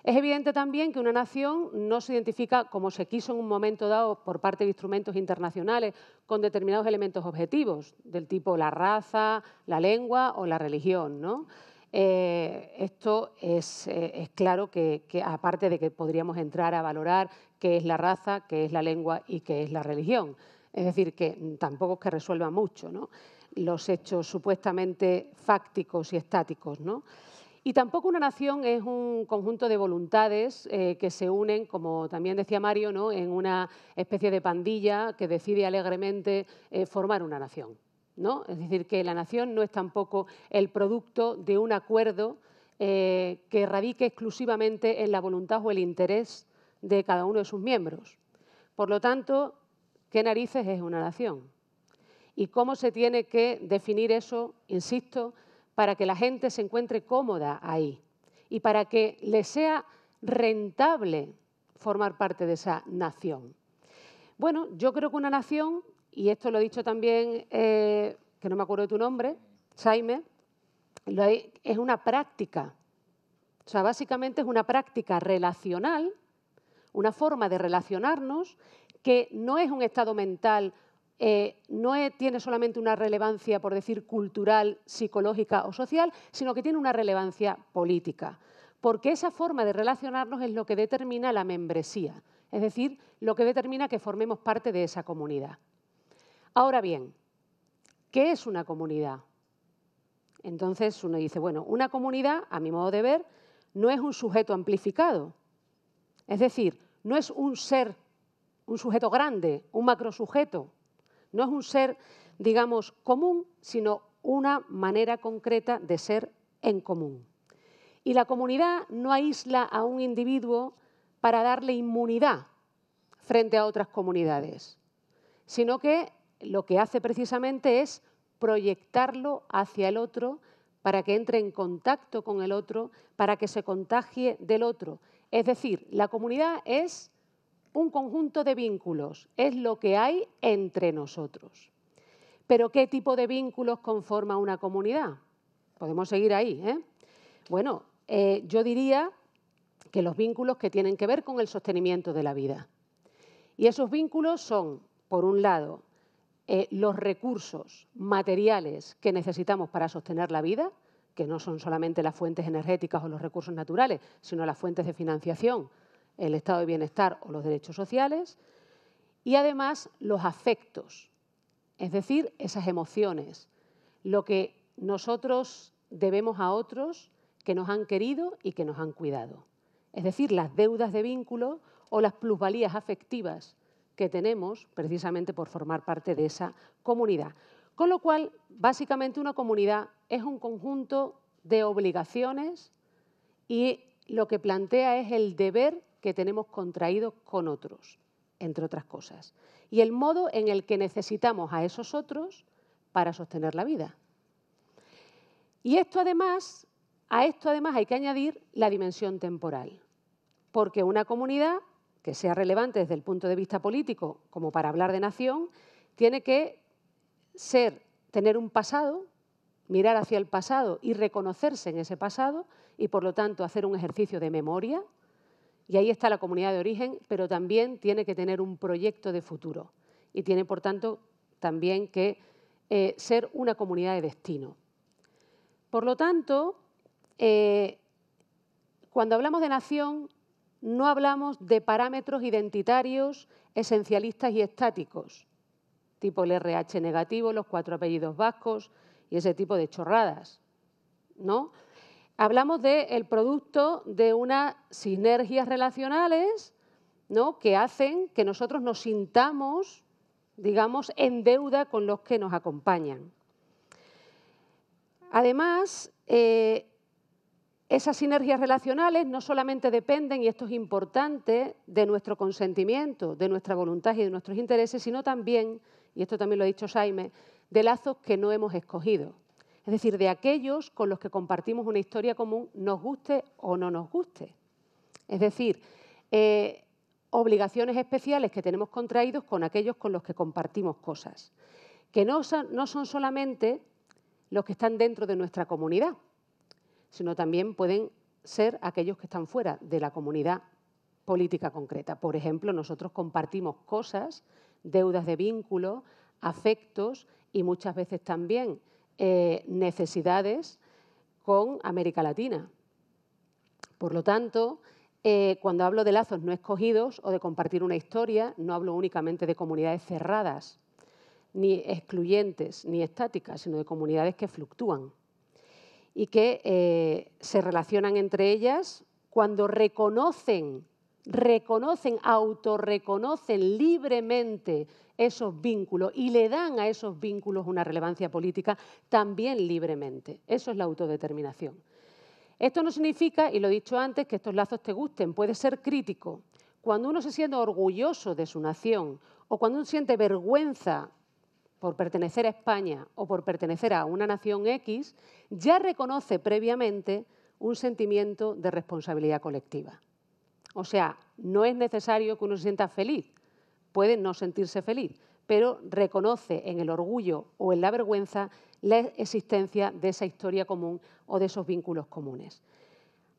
Es evidente también que una nación no se identifica, como se quiso en un momento dado por parte de instrumentos internacionales, con determinados elementos objetivos, del tipo la raza, la lengua o la religión. Eh, esto es, eh, claro que, aparte de que podríamos entrar a valorar qué es la raza, qué es la lengua y qué es la religión. Es decir, que tampoco es que resuelva mucho los hechos supuestamente fácticos y estáticos. Y tampoco una nación es un conjunto de voluntades eh, que se unen, como también decía Mario, ¿no? en una especie de pandilla que decide alegremente eh, formar una nación. ¿no? Es decir, que la nación no es tampoco el producto de un acuerdo eh, que radique exclusivamente en la voluntad o el interés de cada uno de sus miembros. Por lo tanto, ¿qué narices es una nación? ¿Y cómo se tiene que definir eso, insisto, para que la gente se encuentre cómoda ahí y para que le sea rentable formar parte de esa nación. Bueno, yo creo que una nación, y esto lo he dicho también, eh, que no me acuerdo de tu nombre, Jaime, es una práctica. O sea, básicamente es una práctica relacional, una forma de relacionarnos que no es un estado mental eh, no tiene solamente una relevancia, por decir, cultural, psicológica o social, sino que tiene una relevancia política, porque esa forma de relacionarnos es lo que determina la membresía, es decir, lo que determina que formemos parte de esa comunidad. Ahora bien, ¿qué es una comunidad? Entonces uno dice, bueno, una comunidad, a mi modo de ver, no es un sujeto amplificado, es decir, no es un ser, un sujeto grande, un macrosujeto, no es un ser, digamos, común, sino una manera concreta de ser en común. Y la comunidad no aísla a un individuo para darle inmunidad frente a otras comunidades, sino que lo que hace precisamente es proyectarlo hacia el otro para que entre en contacto con el otro, para que se contagie del otro. Es decir, la comunidad es un conjunto de vínculos, es lo que hay entre nosotros. Pero ¿qué tipo de vínculos conforma una comunidad? Podemos seguir ahí. ¿eh? Bueno, eh, yo diría que los vínculos que tienen que ver con el sostenimiento de la vida. Y esos vínculos son, por un lado, eh, los recursos materiales que necesitamos para sostener la vida, que no son solamente las fuentes energéticas o los recursos naturales, sino las fuentes de financiación, el estado de bienestar o los derechos sociales, y además los afectos, es decir, esas emociones, lo que nosotros debemos a otros que nos han querido y que nos han cuidado, es decir, las deudas de vínculo o las plusvalías afectivas que tenemos precisamente por formar parte de esa comunidad. Con lo cual, básicamente una comunidad es un conjunto de obligaciones y lo que plantea es el deber que tenemos contraídos con otros, entre otras cosas, y el modo en el que necesitamos a esos otros para sostener la vida. Y esto además, a esto además hay que añadir la dimensión temporal, porque una comunidad que sea relevante desde el punto de vista político, como para hablar de nación, tiene que ser tener un pasado, mirar hacia el pasado y reconocerse en ese pasado y por lo tanto hacer un ejercicio de memoria y ahí está la comunidad de origen, pero también tiene que tener un proyecto de futuro y tiene, por tanto, también que eh, ser una comunidad de destino. Por lo tanto, eh, cuando hablamos de nación, no hablamos de parámetros identitarios esencialistas y estáticos, tipo el RH negativo, los cuatro apellidos vascos y ese tipo de chorradas, ¿no? Hablamos del producto de unas sinergias relacionales que hacen que nosotros nos sintamos, digamos, en deuda con los que nos acompañan. Además, eh, esas sinergias relacionales no solamente dependen, y esto es importante, de nuestro consentimiento, de nuestra voluntad y de nuestros intereses, sino también, y esto también lo ha dicho Jaime, de lazos que no hemos escogido. Es decir, de aquellos con los que compartimos una historia común, nos guste o no nos guste. Es decir, eh, obligaciones especiales que tenemos contraídos con aquellos con los que compartimos cosas, que no son solamente los que están dentro de nuestra comunidad, sino también pueden ser aquellos que están fuera de la comunidad política concreta. Por ejemplo, nosotros compartimos cosas, deudas de vínculo, afectos y muchas veces también eh, necesidades con América Latina. Por lo tanto, eh, cuando hablo de lazos no escogidos o de compartir una historia, no hablo únicamente de comunidades cerradas, ni excluyentes, ni estáticas, sino de comunidades que fluctúan y que eh, se relacionan entre ellas cuando reconocen reconocen, autorreconocen libremente esos vínculos y le dan a esos vínculos una relevancia política también libremente. Eso es la autodeterminación. Esto no significa, y lo he dicho antes, que estos lazos te gusten, puede ser crítico. Cuando uno se siente orgulloso de su nación o cuando uno siente vergüenza por pertenecer a España o por pertenecer a una nación X, ya reconoce previamente un sentimiento de responsabilidad colectiva. O sea, no es necesario que uno se sienta feliz, puede no sentirse feliz, pero reconoce en el orgullo o en la vergüenza la existencia de esa historia común o de esos vínculos comunes.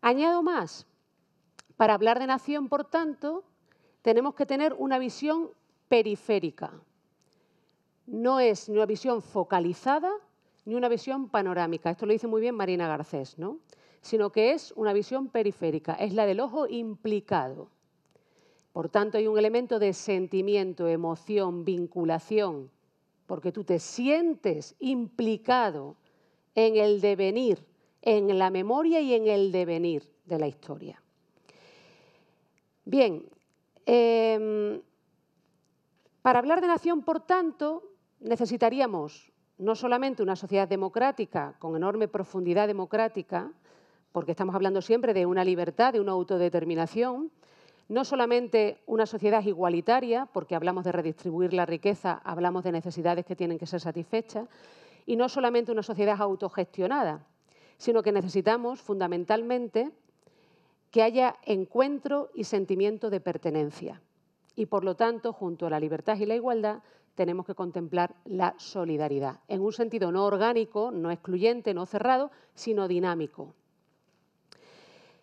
Añado más, para hablar de nación, por tanto, tenemos que tener una visión periférica. No es ni una visión focalizada ni una visión panorámica. Esto lo dice muy bien Marina Garcés. ¿no? sino que es una visión periférica, es la del ojo implicado. Por tanto, hay un elemento de sentimiento, emoción, vinculación, porque tú te sientes implicado en el devenir, en la memoria y en el devenir de la historia. Bien, em, para hablar de nación, por tanto, necesitaríamos no solamente una sociedad democrática, con enorme profundidad democrática, porque estamos hablando siempre de una libertad, de una autodeterminación, no solamente una sociedad igualitaria, porque hablamos de redistribuir la riqueza, hablamos de necesidades que tienen que ser satisfechas, y no solamente una sociedad autogestionada, sino que necesitamos fundamentalmente que haya encuentro y sentimiento de pertenencia. Y por lo tanto, junto a la libertad y la igualdad, tenemos que contemplar la solidaridad, en un sentido no orgánico, no excluyente, no cerrado, sino dinámico.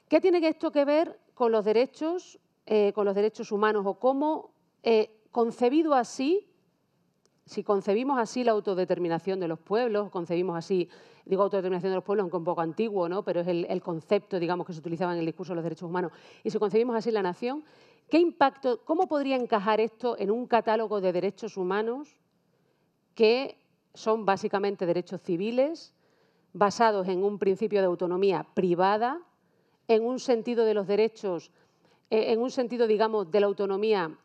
¿Qué tiene esto que ver con los derechos, eh, con los derechos humanos o cómo, eh, concebido así, si concebimos así la autodeterminación de los pueblos, concebimos así, digo autodeterminación de los pueblos, aunque un poco antiguo, ¿no? pero es el, el concepto digamos, que se utilizaba en el discurso de los derechos humanos, y si concebimos así la nación, ¿qué impacto, cómo podría encajar esto en un catálogo de derechos humanos que son básicamente derechos civiles, basados en un principio de autonomía privada, en un sentido de los derechos, eh, en un sentido, digamos, de la autonomía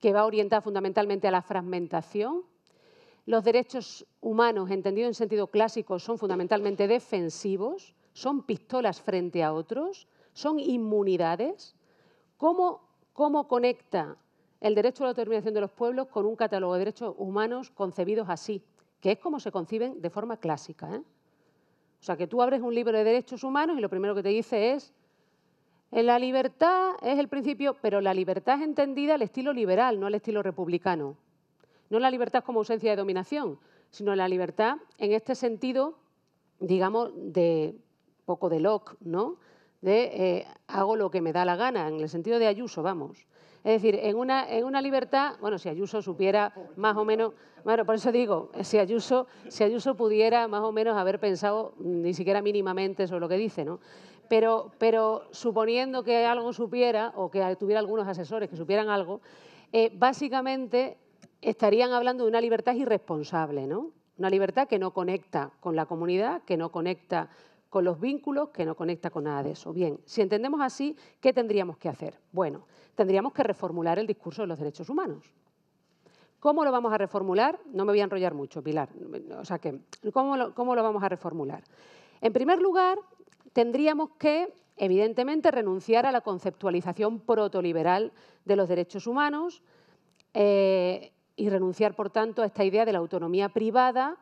que va orientada fundamentalmente a la fragmentación. Los derechos humanos, entendidos en sentido clásico, son fundamentalmente defensivos, son pistolas frente a otros, son inmunidades. ¿Cómo, conecta el derecho a la determinación de los pueblos con un catálogo de derechos humanos concebidos así? Que es como se conciben de forma clásica. Eh? O sea, que tú abres un libro de derechos humanos y lo primero que te dice es eh, la libertad es el principio, pero la libertad es entendida al estilo liberal, no al estilo republicano. No la libertad como ausencia de dominación, sino la libertad en este sentido, digamos, de poco de Locke, ¿no? De eh, hago lo que me da la gana, en el sentido de Ayuso, vamos. Es decir, en una, en una libertad, bueno, si Ayuso supiera más o menos, bueno, por eso digo, si Ayuso, si Ayuso pudiera más o menos haber pensado mm, ni siquiera mínimamente sobre lo que dice, ¿no? Pero, suponiendo que algo supiera o que tuviera algunos asesores que supieran algo, eh, básicamente estarían hablando de una libertad irresponsable, ¿no? Una libertad que no conecta con la comunidad, que no conecta con los vínculos, que no conecta con nada de eso. Bien, si entendemos así, ¿qué tendríamos que hacer? Bueno, tendríamos que reformular el discurso de los derechos humanos. ¿Cómo lo vamos a reformular? No me voy a enrollar mucho, Pilar. O sea que, cómo lo vamos a reformular? En primer lugar, tendríamos que, evidentemente, renunciar a la conceptualización protoliberal de los derechos humanos eh, y renunciar, por tanto, a esta idea de la autonomía privada,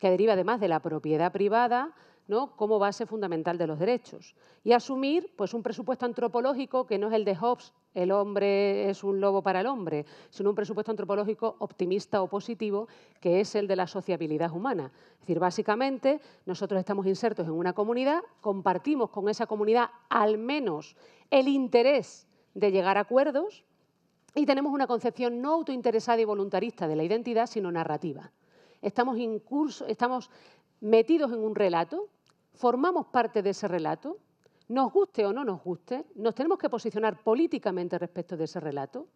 que deriva además de la propiedad privada, ¿no? como base fundamental de los derechos. Y asumir pues, un presupuesto antropológico que no es el de Hobbes el hombre es un lobo para el hombre, sino un presupuesto antropológico optimista o positivo, que es el de la sociabilidad humana. Es decir, básicamente nosotros estamos insertos en una comunidad, compartimos con esa comunidad al menos el interés de llegar a acuerdos y tenemos una concepción no autointeresada y voluntarista de la identidad, sino narrativa. Estamos, estamos metidos en un relato, formamos parte de ese relato, nos guste o no nos guste, nos tenemos que posicionar políticamente respecto de ese relato.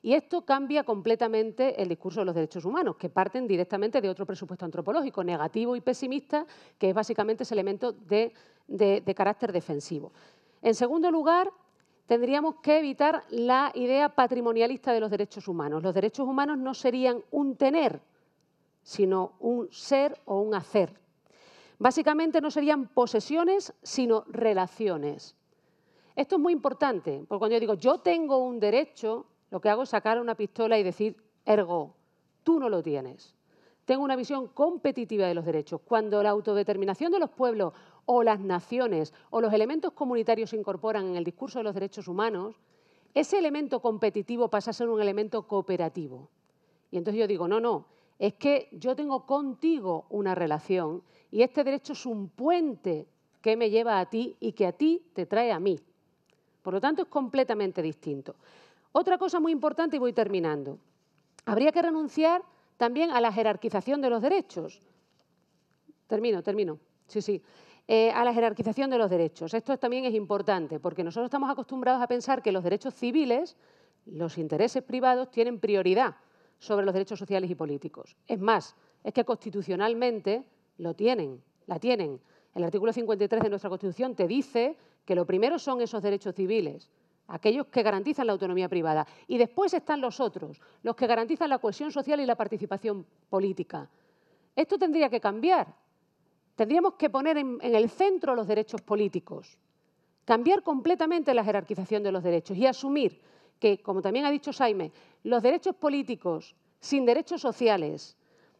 Y esto cambia completamente el discurso de los derechos humanos, que parten directamente de otro presupuesto antropológico negativo y pesimista, que es básicamente ese elemento de, carácter defensivo. En segundo lugar, tendríamos que evitar la idea patrimonialista de los derechos humanos. Los derechos humanos no serían un tener, sino un ser o un hacer. Básicamente no serían posesiones, sino relaciones. Esto es muy importante, porque cuando yo digo yo tengo un derecho, lo que hago es sacar una pistola y decir, ergo, tú no lo tienes. Tengo una visión competitiva de los derechos. Cuando la autodeterminación de los pueblos o las naciones o los elementos comunitarios se incorporan en el discurso de los derechos humanos, ese elemento competitivo pasa a ser un elemento cooperativo. Y entonces yo digo, no, no, es que yo tengo contigo una relación y este derecho es un puente que me lleva a ti y que a ti te trae a mí. Por lo tanto, es completamente distinto. Otra cosa muy importante, y voy terminando, habría que renunciar también a la jerarquización de los derechos. Termino, termino. Sí, sí. Eh, a la jerarquización de los derechos. Esto también es importante, porque nosotros estamos acostumbrados a pensar que los derechos civiles, los intereses privados, tienen prioridad sobre los derechos sociales y políticos. Es más, es que constitucionalmente lo tienen, la tienen. El artículo 53 de nuestra Constitución te dice que lo primero son esos derechos civiles, aquellos que garantizan la autonomía privada. Y después están los otros, los que garantizan la cohesión social y la participación política. Esto tendría que cambiar. Tendríamos que poner en, el centro los derechos políticos, cambiar completamente la jerarquización de los derechos y asumir que, como también ha dicho Saime, los derechos políticos sin derechos sociales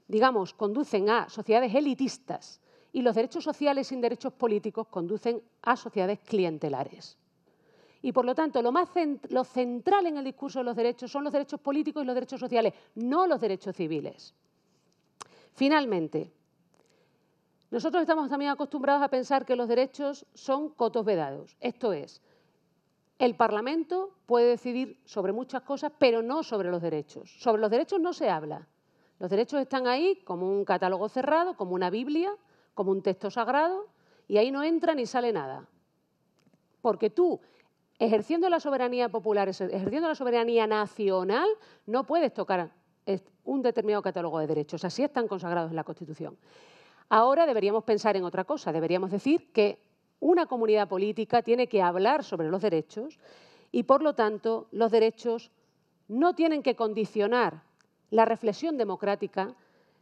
digamos, conducen a sociedades elitistas y los derechos sociales sin derechos políticos conducen a sociedades clientelares. Y por lo tanto, lo, más lo central en el discurso de los derechos son los derechos políticos y los derechos sociales, no los derechos civiles. Finalmente, nosotros estamos también acostumbrados a pensar que los derechos son cotos vedados. Esto es, el Parlamento puede decidir sobre muchas cosas, pero no sobre los derechos. Sobre los derechos no se habla. Los derechos están ahí como un catálogo cerrado, como una Biblia, como un texto sagrado, y ahí no entra ni sale nada. Porque tú, ejerciendo la soberanía popular, ejerciendo la soberanía nacional, no puedes tocar un determinado catálogo de derechos. Así están consagrados en la Constitución. Ahora deberíamos pensar en otra cosa. Deberíamos decir que una comunidad política tiene que hablar sobre los derechos y, por lo tanto, los derechos no tienen que condicionar la reflexión democrática,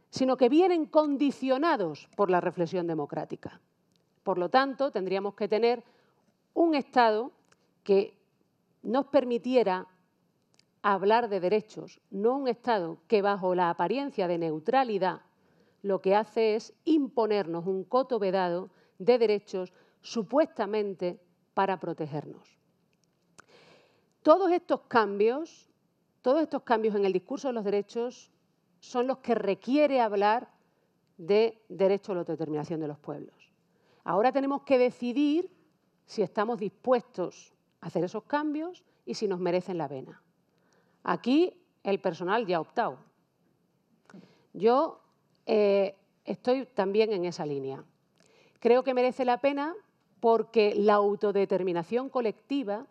sino que vienen condicionados por la reflexión democrática. Por lo tanto, tendríamos que tener un Estado que nos permitiera hablar de derechos, no un Estado que bajo la apariencia de neutralidad lo que hace es imponernos un coto vedado de derechos supuestamente para protegernos. Todos estos cambios todos estos cambios en el discurso de los derechos son los que requiere hablar de derecho a la autodeterminación de los pueblos. Ahora tenemos que decidir si estamos dispuestos a hacer esos cambios y si nos merecen la pena. Aquí el personal ya ha optado. Yo eh, estoy también en esa línea. Creo que merece la pena porque la autodeterminación colectiva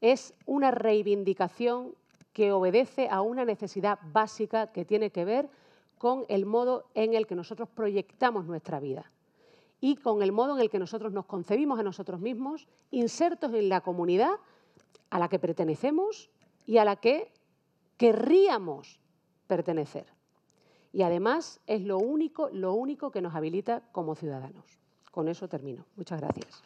es una reivindicación que obedece a una necesidad básica que tiene que ver con el modo en el que nosotros proyectamos nuestra vida y con el modo en el que nosotros nos concebimos a nosotros mismos, insertos en la comunidad a la que pertenecemos y a la que querríamos pertenecer. Y además es lo único, lo único que nos habilita como ciudadanos. Con eso termino. Muchas gracias.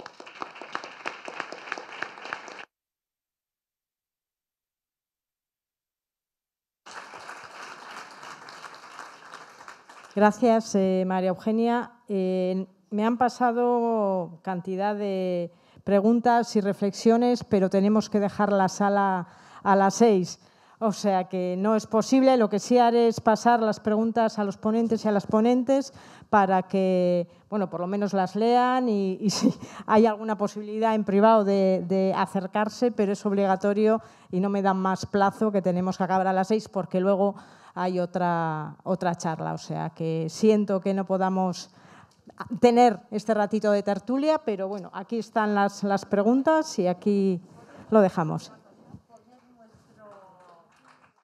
Gracias, eh, María Eugenia. Eh, me han pasado cantidad de preguntas y reflexiones, pero tenemos que dejar la sala a las seis. O sea que no es posible. Lo que sí haré es pasar las preguntas a los ponentes y a las ponentes para que, bueno, por lo menos las lean y, si hay alguna posibilidad en privado de, acercarse, pero es obligatorio y no me dan más plazo que tenemos que acabar a las seis porque luego hay otra, otra charla. O sea que siento que no podamos tener este ratito de tertulia, pero bueno, aquí están las, las preguntas y aquí lo dejamos.